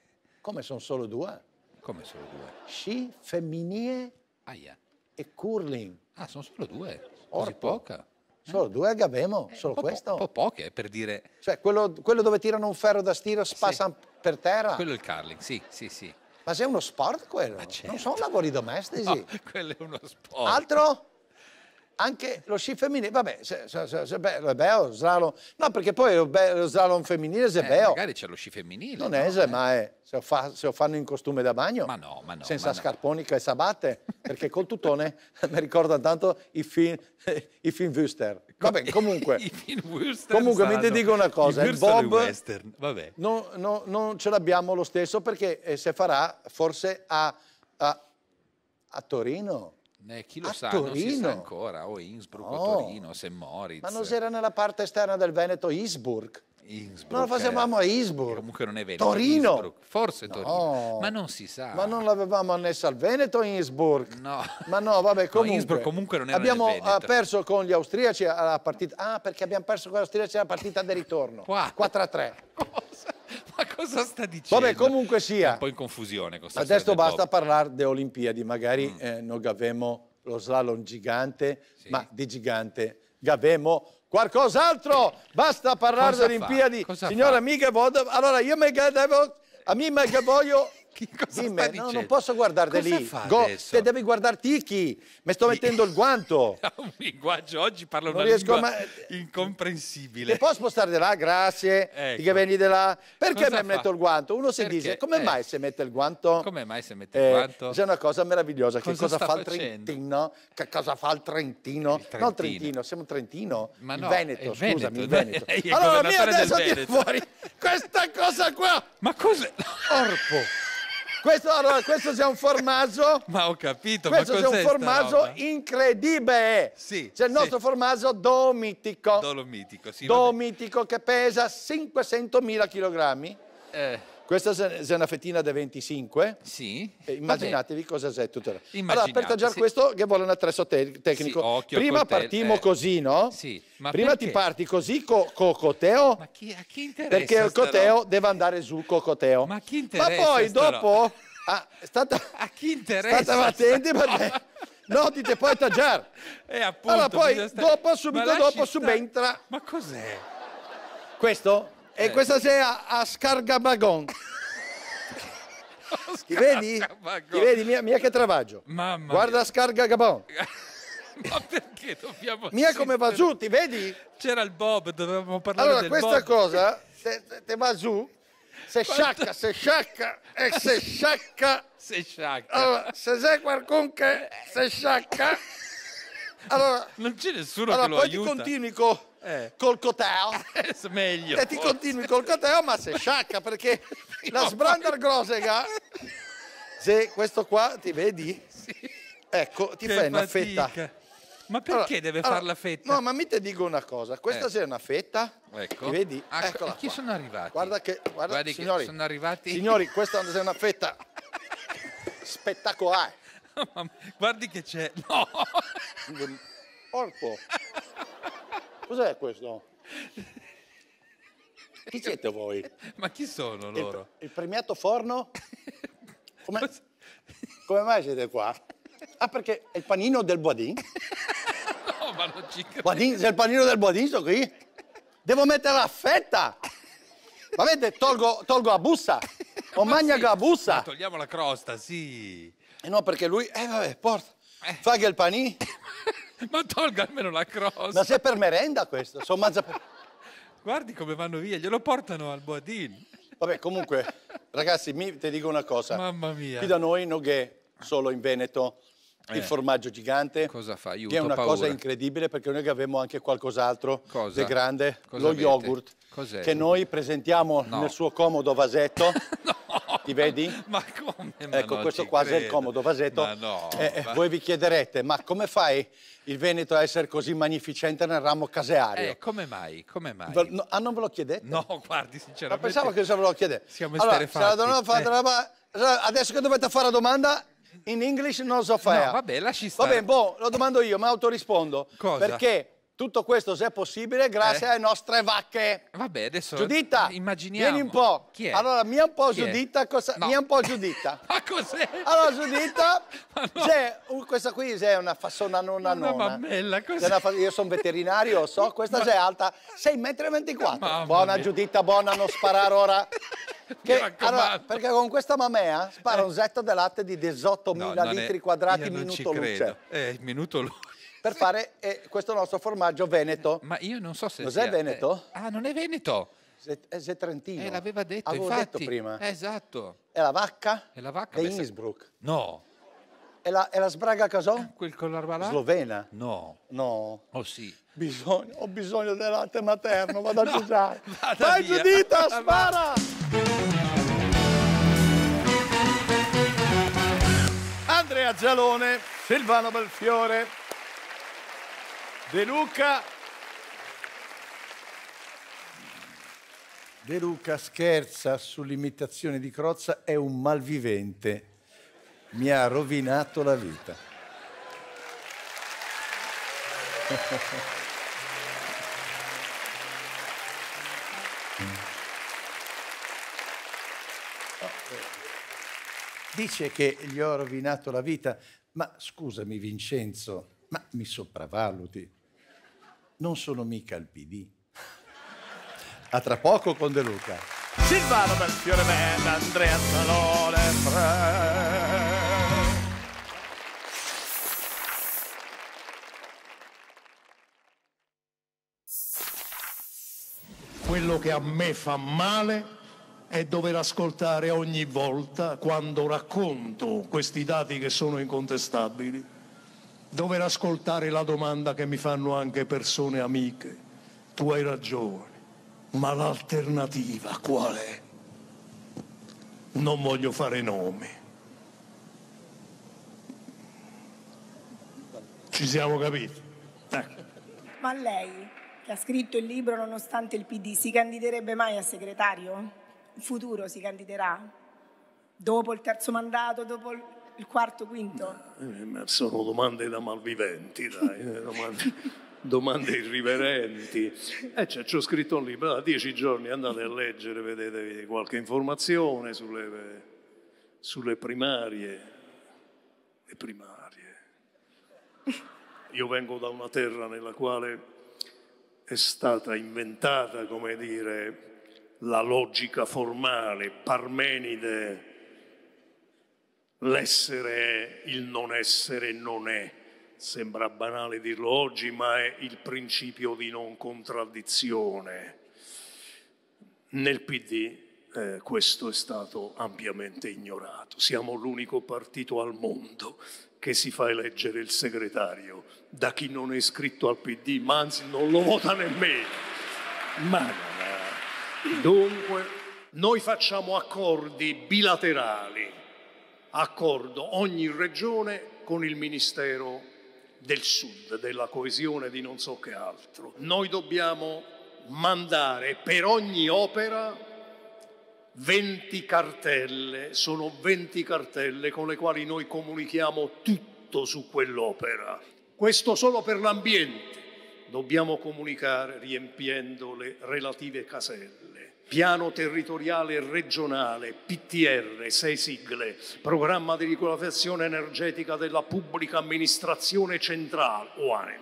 Come sono solo due? Come solo due? Sci, femminie ah, e curling. Ah, sono solo due? Così Orpo. poca? Solo eh. due al Gabemo, eh, solo po questo. Un po, po' poche, per dire... Cioè, quello, quello, dove tirano un ferro da stiro, spassano sì. per terra. Quello è il curling, sì, sì, sì. Ma sei uno sport quello? Ah, certo. Non sono lavori domestici. No, quello è uno sport. Altro? anche lo sci femminile, vabbè, se, se, se, se beh, beh, slalom, no perché poi lo, beh, lo slalom femminile se eh, beo. Magari c'è lo sci femminile. Non no, è se, eh. ma è, se lo, fa, se lo, fanno in costume da bagno. Ma no, ma no. Senza ma scarponi no. e sabatte, perché col tutone mi ricorda tanto i film, i film Wüster. Vabbè, comunque, I film Wüster comunque mi ti dico una cosa, il Bob Western, vabbè. Non, non, non ce l'abbiamo lo stesso perché eh, se farà forse a, a, a Torino eh, chi lo a sa, Torino. non si sa ancora, oh, o Innsbruck, no. o Torino, se Moritz. Ma non si era nella parte esterna del Veneto Innsbruck? Innsbruck. No, lo facevamo eh. a Innsbruck. Comunque non è vero. Torino. Innsbruck. Forse no. Torino. Ma non si sa. Ma non l'avevamo annessa al Veneto Innsbruck. No. Ma no, vabbè, comunque. No, Innsbruck comunque non era Abbiamo perso con gli austriaci la partita. Ah, perché abbiamo perso con gli austriaci la partita di ritorno. 4 3. Cosa? Ma cosa sta dicendo? Vabbè, comunque sia. Un po' in confusione. Adesso basta parlare delle Olimpiadi, magari mm. eh, non gavemo lo slalom gigante, sì. ma di gigante gavemo qualcos'altro. Basta parlare delle Olimpiadi. Signora, fa? voglio... allora io mi devo... A me voglio Dimmi, no, non posso guardare Cosa lì. Go, te devi guardare chi? Mi sto mettendo il guanto. un linguaggio, oggi parlo non una lingua ma... incomprensibile. Ti posso spostare di là? Grazie. Ecco. Che vieni di là? Perché mi metto il guanto? Uno si Perché? dice, come eh. mai se mette il guanto? Come mai se mette il eh, guanto? c'è una cosa meravigliosa, cosa che cosa fa il Trentino? Che cosa fa il Trentino? Il Trentino. No, il Trentino, siamo Trentino. Ma no, il Veneto, il scusami, il Veneto. allora, mia adesso tira fuori questa cosa qua. Ma cos'è? Orpo. Questo, allora, questo sia un formaggio. Ma ho capito, questo ma cos'è un formaggio incredibile. Sì. C'è il nostro sì. formaggio domitico. Dolomitico, sì. Domitico che pesa 500.000 kg. Eh. Questa è una fettina da 25. Sì. E immaginatevi Vabbè. cosa è tutto. Allora, per taggiare sì. questo, che vuole un attrezzo te tecnico. Sì, Prima partiamo eh. così, no? Sì. Ma Prima perché? ti parti così con co coteo. Ma chi, a chi interessa? Perché il coteo roba? deve andare su cocoteo. Ma chi interessa? Ma poi dopo. Ah, stata, a chi interessa? Stava attenti perché. No, te puoi taggiare. E eh, appunto. Allora poi, dopo, subito dopo, sta... subentra. Ma cos'è? Questo e eh. questa sera a Scargamagon. Ti vedi? Ti vedi? Mia, mia che travaggio. Mamma Guarda Scargamagon. Ma perché dobbiamo... Mia come va giù, ti vedi? C'era il Bob, dovevamo parlare allora, del Bob. Allora, questa cosa, te, te, te va giù, se sciacca, se sciacca, e se sciacca... Se sciacca. Allora, se c'è qualcuno che se sciacca allora, non c'è nessuno allora, che lo poi aiuta. Poi ti continui co, eh. col coteo. Eh, meglio. E ti forse. continui col coteo, ma sei sciacca perché no. la sbrander grosega, se questo qua ti vedi, sì. ecco, ti che fai fatica. una fetta. Ma perché allora, deve allora, fare la fetta? No, ma mi te dico una cosa. Questa eh. sera è una fetta. Ecco. Ti Vedi? Ah, Eccola. Chi qua. sono arrivati? Guarda che, guarda, signori, che sono arrivati. Signori, questa è una fetta spettacolare. Guardi che c'è. No. Porco. Cos'è questo? Chi siete voi? Ma chi sono loro? Il, il premiato Forno? Come, come, mai siete qua? Ah, perché è il panino del Boadin? no, ma non ci credo. Boadin, se il panino del Boadin sto qui. Devo mettere la fetta. Va bene, tolgo, tolgo la bussa. O ma magna sì, la bussa. Togliamo la crosta, sì. E eh, no, perché lui, eh vabbè, porta, eh. Faga il panì. Ma tolga almeno la crosta. Ma se per merenda questo, sono mangia per... Guardi come vanno via, glielo portano al Boadin. Vabbè, comunque, ragazzi, mi, ti dico una cosa. Mamma mia. Qui da noi Noghè, solo in Veneto, eh. il formaggio gigante. Cosa fa? Aiuto, che è una paura. cosa incredibile perché noi abbiamo anche qualcos'altro di grande, cosa lo avete? yogurt. Che noi presentiamo no. nel suo comodo vasetto. no ti vedi? Ma come? Ma ecco, no, questo quasi credo. è il comodo vasetto. Ma no, eh, eh, ma... Voi vi chiederete, ma come fai il Veneto a essere così magnificente nel ramo caseario? Eh, come mai? Come mai? No, ah, non ve lo chiedete? No, guardi, sinceramente... Ma pensavo che se ve lo chiedete. Siamo allora, esterefatti. Eh. Adesso che dovete fare la domanda, in English non so fare. No, vabbè, lasci stare. Vabbè, boh, lo domando io, ma autorispondo. Cosa? Perché tutto questo se è possibile grazie eh. alle nostre vacche. Vabbè, adesso Giuditta, immaginiamo. vieni un po'. Chi è? Allora, mia un po' Chi Giuditta, cosa... no. mia un po' Giuditta. ma cos'è? Allora, Giuditta, no. c'è questa qui è una fassona nonna nonna. Una mammella, cos'è? Una... Io sono veterinario, so, questa ma... è alta 6,24 m. Buona mia. Giuditta, buona, non sparare ora. Che, allora, perché con questa mamea spara eh. un setto di latte di 18.000 no, litri è... quadrati minuto luce. Eh, minuto luce per sì. fare eh, questo nostro formaggio veneto. Ma io non so se Cos'è veneto? Eh, ah, non è veneto. Se, se trentino. Eh, l'aveva detto, Avevo infatti. detto prima. Eh, esatto. È la vacca? È la vacca. È Innsbruck. No. È la, è la sbraga casò? Eh, quel con l'arbalà? Slovena? No. No. Oh sì. Bisogno, ho bisogno del latte materno, vado no, a giugiare. Vai via. Giudita, ah, spara! Andrea Gialone, Silvano Belfiore, De Luca. De Luca scherza sull'imitazione di Crozza, è un malvivente, mi ha rovinato la vita. Dice che gli ho rovinato la vita, ma scusami Vincenzo, ma mi sopravvaluti non sono mica il PD. A tra poco con De Luca. Silvano Belfiore Band, Andrea Salone. Quello che a me fa male è dover ascoltare ogni volta quando racconto questi dati che sono incontestabili dover ascoltare la domanda che mi fanno anche persone amiche. Tu hai ragione, ma l'alternativa qual è? Non voglio fare nomi. Ci siamo capiti. Ecco. Ma lei, che ha scritto il libro nonostante il PD, si candiderebbe mai a segretario? In futuro si candiderà? Dopo il terzo mandato, dopo il quarto, quinto? Eh, sono domande da malviventi, dai, eh, domande, domande irriverenti. Eh, cioè, c'ho scritto un libro, da dieci giorni andate a leggere, vedete qualche informazione sulle, sulle primarie. Le primarie. Io vengo da una terra nella quale è stata inventata, come dire, la logica formale, Parmenide l'essere, il non essere non è. Sembra banale dirlo oggi, ma è il principio di non contraddizione. Nel PD eh, questo è stato ampiamente ignorato. Siamo l'unico partito al mondo che si fa eleggere il segretario da chi non è iscritto al PD, ma anzi non lo vota nemmeno. Ma dunque, noi facciamo accordi bilaterali accordo ogni regione con il Ministero del Sud, della coesione, di non so che altro. Noi dobbiamo mandare per ogni opera 20 cartelle, sono 20 cartelle con le quali noi comunichiamo tutto su quell'opera. Questo solo per l'ambiente. Dobbiamo comunicare riempiendo le relative caselle Piano Territoriale Regionale, PTR, sei sigle, Programma di Riqualificazione Energetica della Pubblica Amministrazione Centrale, OANEM,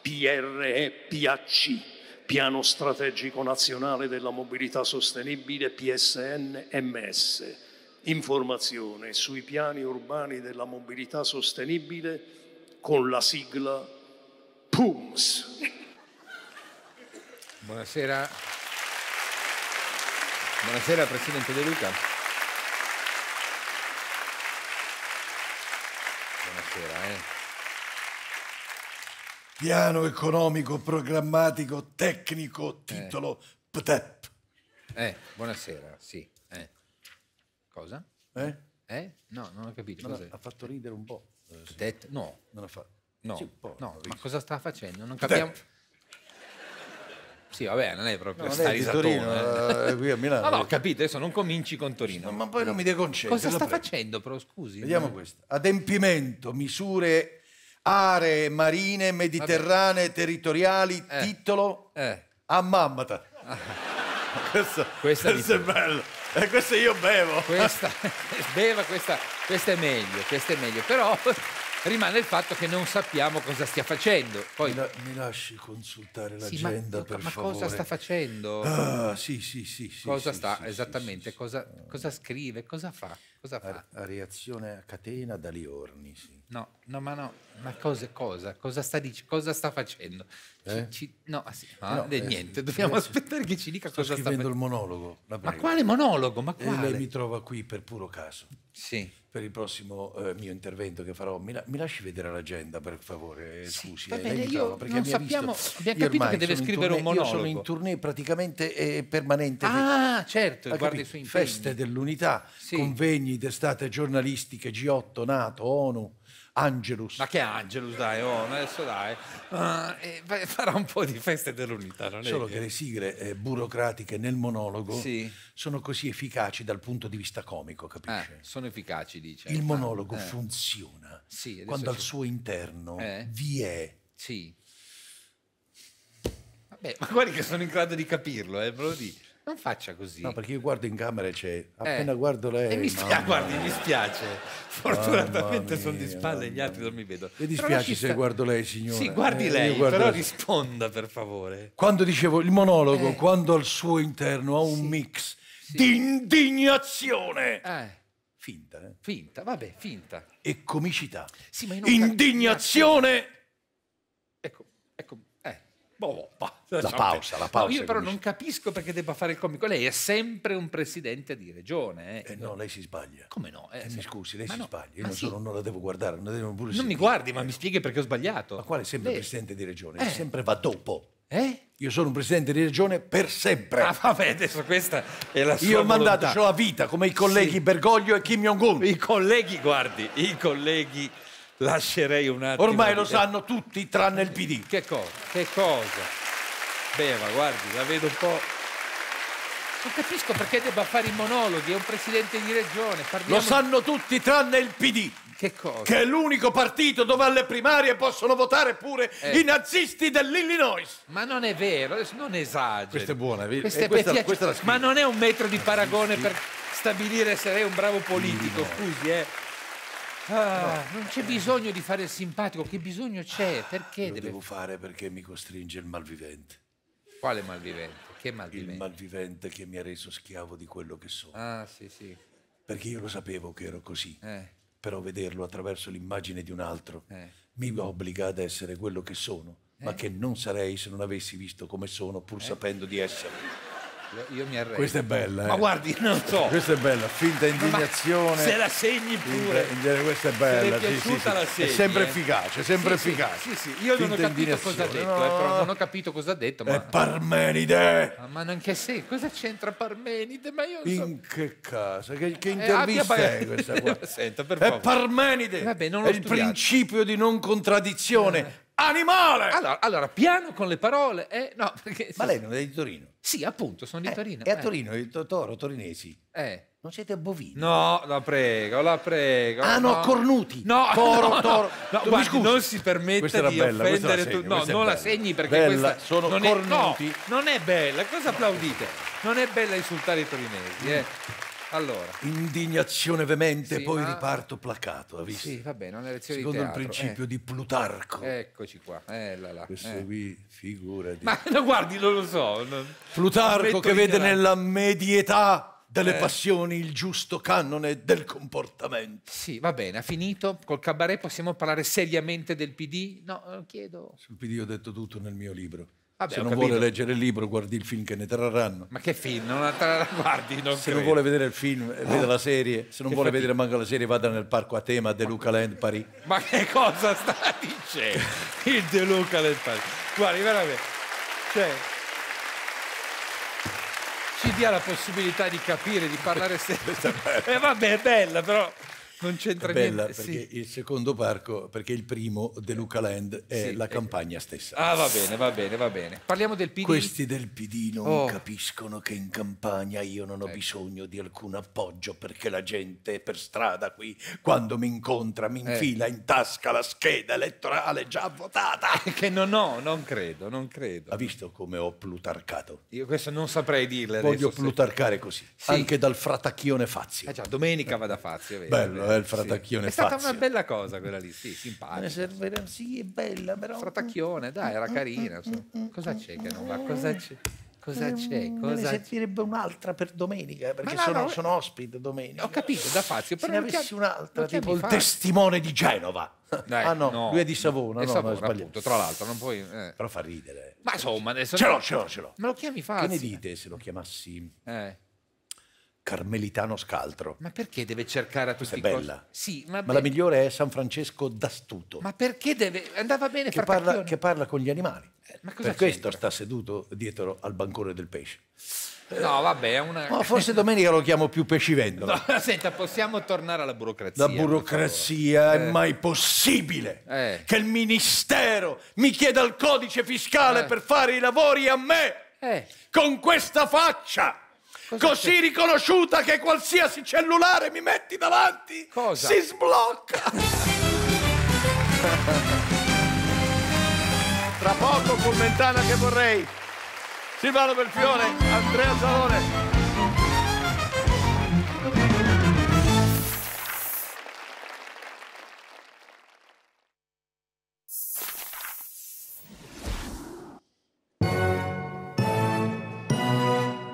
PREPAC, Piano Strategico Nazionale della Mobilità Sostenibile, PSNMS, informazione sui piani urbani della mobilità sostenibile con la sigla PUMS. Buonasera. Buonasera Presidente De Luca. Buonasera. Eh. Piano economico, programmatico, tecnico, eh. titolo eh. PTEP. Eh, buonasera, sì. Eh. Cosa? Eh? Eh? No, non ho capito. Non ha fatto ridere un po'. PTEP? No. Non ha fatto. No, sì, no ma cosa sta facendo? Non capiamo. PTEP. Sì, vabbè, non è proprio no, stare Torino, eh, eh. qui a Milano. No, no, capito, adesso non cominci con Torino. Ma poi non mi deconcentro. Cosa sta prego. facendo però, scusi? Vediamo no? questo. Adempimento, misure, aree marine, mediterranee, vabbè. territoriali, eh. titolo eh. a mammata. questo, questa questo è bello. E eh, questo io bevo. Questa, beva, questa, questa è meglio, questa è meglio. Però rimane il fatto che non sappiamo cosa stia facendo. Poi... Mi, la, mi lasci consultare l'agenda sì, ma, per ma favore. Ma cosa sta facendo? Ah, sì, sì, sì. Cosa sì, sta sì, esattamente? Cosa, cosa, scrive? Cosa fa? Cosa fa? A, a reazione a catena da Liorni, No, no, ma no, ma cosa, cosa, cosa, sta, dic- cosa sta facendo? Ci, eh? ci, no, ah, no eh, niente, dobbiamo eh, aspettare che ci dica cosa sta facendo. Sto scrivendo il monologo, Ma quale monologo? Ma quale? E lei mi trova qui per puro caso. Sì per il prossimo eh, mio intervento che farò. Mi, la, mi lasci vedere l'agenda, per favore, eh, sì, scusi. Va eh, bene, io perché non sappiamo, visto, abbiamo capito che deve scrivere tournée, un monologo. sono in tournée praticamente eh, permanente. Ah, certo, guardi su Feste dell'unità, sì. convegni, d'estate giornalistiche, G8, Nato, ONU. Angelus. Ma che Angelus, dai, oh, adesso dai. Uh, farà un po' di feste dell'unità, non è Solo che, che le sigle eh, burocratiche nel monologo sì. sono così efficaci dal punto di vista comico, capisci? Eh, sono efficaci, dice. Il eh, monologo eh. funziona sì, quando al suo interno eh? vi è... Sì. Vabbè, ma guardi che sono in grado di capirlo, eh, ve lo dico. Non faccia così. No, perché io guardo in camera e c'è. Appena eh. guardo lei. E mi spiace, guardi, mi spiace. Fortunatamente mia, sono di spalle, gli altri non mi vedo. Mi dispiace se sta... guardo lei, signore. Sì, guardi eh, lei, però lei. risponda per favore. Quando dicevo il monologo, eh. quando al suo interno ha un sì. mix sì. di indignazione. Eh. Finta, eh? Finta, vabbè, finta. E comicità. Sì, ma Indignazione. Ecco, Boh, boh, boh, la pausa, la pausa. No, io però non capisco perché debba fare il comico. Lei è sempre un presidente di regione. Eh. Eh no, lei si sbaglia. Come no? Eh, eh mi scusi, lei si no, sbaglia. Io non, sì. sono, non, la devo guardare, non, la devo non mi guardi, ma mi eh. spieghi perché ho sbagliato. Ma quale sempre lei... presidente di regione? Eh. Sempre va dopo. Eh? Io sono un presidente di regione per sempre. Ah, vabbè, adesso questa è la sua Io ho mandato, ce l'ho a vita, come i colleghi sì. Bergoglio e Kim Jong-un. I colleghi, guardi, i colleghi lascerei un attimo. Ormai lo sanno tutti tranne il PD. Che cosa? Che cosa? Beh, ma guardi, la vedo un po'. Non capisco perché debba fare i monologhi, è un presidente di regione. Parliamo... Lo sanno tutti tranne il PD. Che cosa? Che è l'unico partito dove alle primarie possono votare pure eh. i nazisti dell'Illinois. Ma non è vero, non esageri. Questa è buona, vero? Questa, eh, questa, questa, questa la Ma non è un metro di paragone per stabilire se lei è un bravo politico, no. scusi, eh. Ah, non c'è bisogno di fare il simpatico, che bisogno c'è? Perché Lo deve... devo fare perché mi costringe il malvivente. Quale malvivente? Che malvivente? Il malvivente che mi ha reso schiavo di quello che sono. Ah, sì, sì. Perché io lo sapevo che ero così. Eh. Però vederlo attraverso l'immagine di un altro eh. mi obbliga ad essere quello che sono, eh. ma che non sarei se non avessi visto come sono, pur eh. sapendo di esserlo. Io mi arrendo. Questa è bella. Eh. Ma guardi, non so. Questa è bella, finta indignazione. Ma se la segni pure. Indignazione, questa è bella. Se è sì, sì, la segni. Eh. È sempre efficace, sempre sì, efficace. Sì, sì, io non ho, detto, eh, no. eh, non ho capito cosa ha detto, ma... È Parmenide! Ma, ah, ma neanche se, cosa c'entra Parmenide? Ma io so. In che casa? Che, che intervista eh, abbia... è questa qua? Senta, per favore. È Parmenide! Vabbè, non è il principio di non contraddizione eh. Animale! Allora, allora, piano con le parole. Eh? No, perché, Ma lei non è di Torino? Sì, appunto, sono di eh, Torino. E a eh. Torino, il Toro, torinesi. Eh. Non siete bovini? No, la prego, la prego. Ah, no, no. cornuti. No, toro, no, toro. No, no guardi, non si permette di bella, offendere segno, No, non la segni perché bella, questa sono non cornuti. È, no, non è bella. Cosa applaudite? Non è bella insultare i torinesi, eh. Mm. Allora. Indignazione veemente, sì, poi ma... riparto placato, ha visto? Sì, va bene, una lezione Secondo il principio eh. di Plutarco. Eccoci qua, eh, là, là. Questo eh. qui, figura di... Ma no, guardi, non lo so. Non... Plutarco che vede ignorante. nella medietà delle eh. passioni il giusto canone del comportamento. Sì, va bene, ha finito. Col cabaret possiamo parlare seriamente del PD? No, chiedo. Sul PD ho detto tutto nel mio libro. Vabbè, ah, se non capito. vuole leggere il libro, guardi il film che ne trarranno. Ma che film? Non trarranno, guardi, non se credo. non vuole vedere il film, eh, vede la serie. Se non che vuole fatica. vedere manca la serie, vada nel parco a tema De Luca Land Paris. Ma che cosa sta dicendo? Il De Luca Land Paris. Guardi, veramente. Cioè, ci dia la possibilità di capire, di parlare sempre. E eh, vabbè, è bella, però non c'entra bella, niente. Perché sì. il secondo parco, perché il primo, De Luca Land, è sì, la campagna eh. stessa. Ah, va bene, va bene, va bene. Parliamo del PD. Questi del PD non oh. capiscono che in campagna io non ho ecco. bisogno di alcun appoggio perché la gente per strada qui, quando mi incontra, mi eh. infila eh. in tasca la scheda elettorale già votata. che non ho, non credo, non credo. Ha visto come ho plutarcato? Io questo non saprei dirle. Voglio adesso, plutarcare se... così, sì. anche dal fratacchione Fazio. Ah già, domenica eh. vado a Fazio, è vero. Bello, eh? Eh, il fratacchione. Sì. È stata una bella cosa quella lì, sì, simpatica. Sì, è bella, però. Fratacchione, dai, era carina. Cosa c'è che non va? Cosa c'è? Cosa ehm, c'è? Cosa ne servirebbe un'altra per domenica, perché no, sono, no. sono, ospite domenica. Ho capito, da Fazio. Però Se ne avessi un'altra, tipo il testimone di Genova. Dai, ah no, no, lui è di Savona, è no, Savona appunto, tra l'altro non puoi... Eh. Però fa ridere. Ma insomma, adesso... Ce l'ho, ce l'ho, ce l'ho. Ma lo chiami Fazio? Che ne dite se lo chiamassi... Eh Carmelitano Scaltro. Ma perché deve cercare a tutti i costi? bella. Sì, ma, ma la migliore è San Francesco d'Astuto. Ma perché deve... Andava bene che parla, che parla con gli animali. Eh, ma cosa per questo sta seduto dietro al bancone del pesce. No, vabbè, è una... Ma forse domenica lo chiamo più pescivendolo. No, senta, possiamo tornare alla burocrazia. La burocrazia è eh. mai possibile eh. che il ministero mi chieda il codice fiscale eh. per fare i lavori a me con questa faccia così c'è? riconosciuta che qualsiasi cellulare mi metti davanti Cosa? si sblocca. Tra poco con Mentana che vorrei. Silvano Belfiore, Andrea Salone.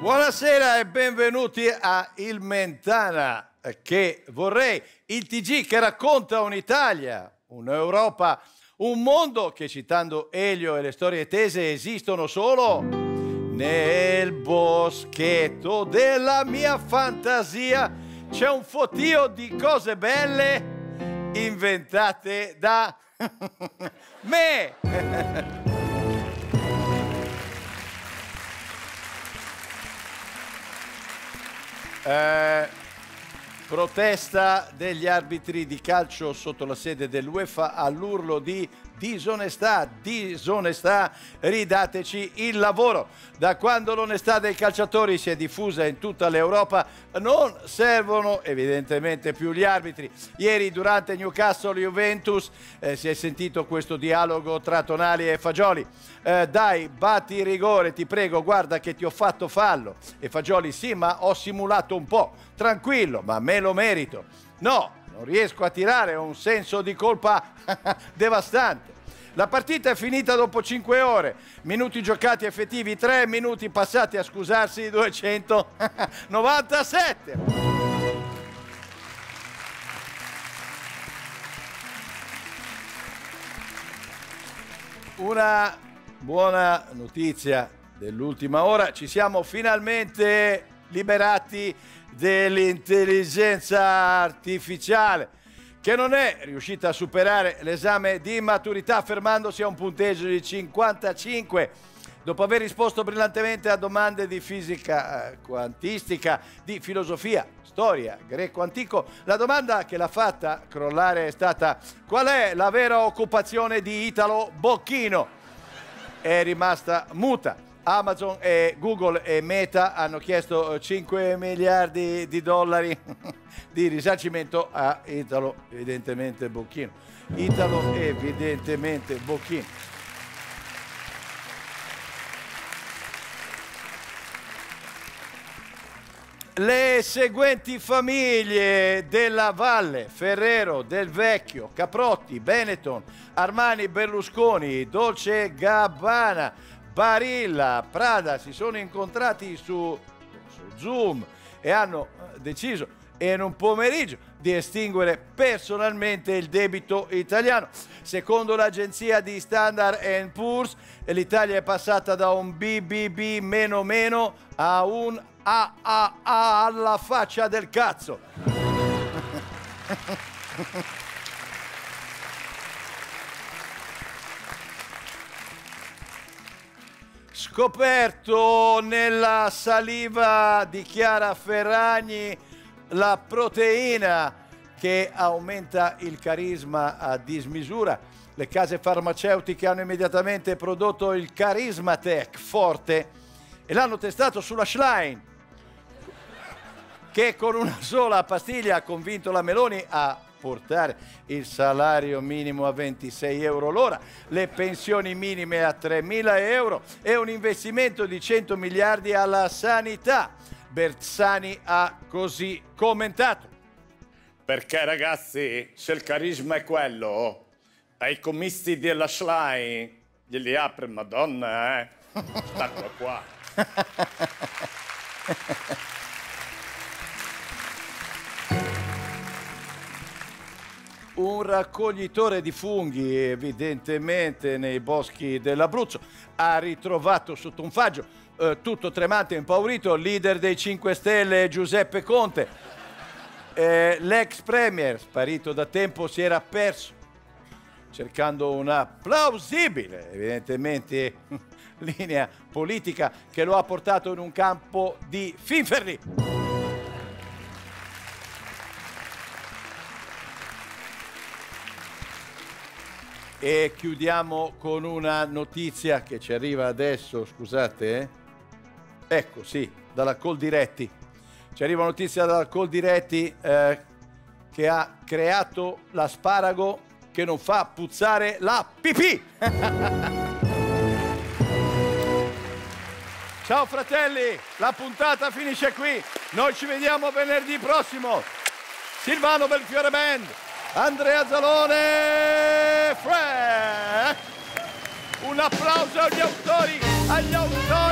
Buonasera e benvenuti a Il Mentana che vorrei, il TG che racconta un'Italia, un'Europa, un mondo che citando Elio e le storie tese esistono solo nel boschetto della mia fantasia. C'è un fotio di cose belle inventate da me. Eh, protesta degli arbitri di calcio sotto la sede dell'UEFA all'urlo di disonestà, disonestà, ridateci il lavoro. Da quando l'onestà dei calciatori si è diffusa in tutta l'Europa non servono evidentemente più gli arbitri. Ieri durante Newcastle-Juventus eh, si è sentito questo dialogo tra Tonali e Fagioli. Eh, dai, batti rigore, ti prego, guarda che ti ho fatto fallo. E Fagioli sì, ma ho simulato un po', tranquillo, ma me lo merito. No, non riesco a tirare, ho un senso di colpa devastante. La partita è finita dopo 5 ore, minuti giocati effettivi 3, minuti passati a scusarsi 297. Una buona notizia dell'ultima ora, ci siamo finalmente liberati dell'intelligenza artificiale che non è riuscita a superare l'esame di maturità fermandosi a un punteggio di 55 dopo aver risposto brillantemente a domande di fisica eh, quantistica, di filosofia, storia, greco antico. La domanda che l'ha fatta crollare è stata qual è la vera occupazione di Italo Bocchino? È rimasta muta. Amazon e Google e Meta hanno chiesto 5 eh, miliardi di dollari di risarcimento a Italo, evidentemente Bocchino. Italo, evidentemente Bocchino. le seguenti famiglie della Valle, Ferrero, Del Vecchio, Caprotti, Benetton, Armani, Berlusconi, Dolce Gabbana, Barilla, Prada si sono incontrati su, su Zoom e hanno eh, deciso in un pomeriggio di estinguere personalmente il debito italiano. Secondo l'agenzia di Standard Poor's, l'Italia è passata da un BBB meno meno a un AAA alla faccia del cazzo. Scoperto nella saliva di Chiara Ferragni la proteina che aumenta il carisma a dismisura. Le case farmaceutiche hanno immediatamente prodotto il Carismatec forte e l'hanno testato sulla Schlein, che con una sola pastiglia ha convinto la Meloni a portare il salario minimo a 26 euro l'ora, le pensioni minime a 3.000 euro e un investimento di 100 miliardi alla sanità. Bersani ha così commentato. Perché ragazzi, se il carisma è quello, ai comisti della Schlein glieli apre Madonna, eh? Stanno qua. un raccoglitore di funghi evidentemente nei boschi dell'Abruzzo ha ritrovato sotto un faggio eh, tutto tremante e impaurito il leader dei 5 Stelle Giuseppe Conte eh, l'ex premier sparito da tempo si era perso cercando una plausibile evidentemente linea politica che lo ha portato in un campo di finferli E chiudiamo con una notizia che ci arriva adesso, scusate. Eh? Ecco, sì, dalla Col Diretti. Ci arriva una notizia dalla Col Diretti eh, che ha creato l'asparago che non fa puzzare la pipì. Ciao fratelli, la puntata finisce qui. Noi ci vediamo venerdì prossimo. Silvano Belfiore Band. Andrea Zalone Fresh un applauso agli autori agli autori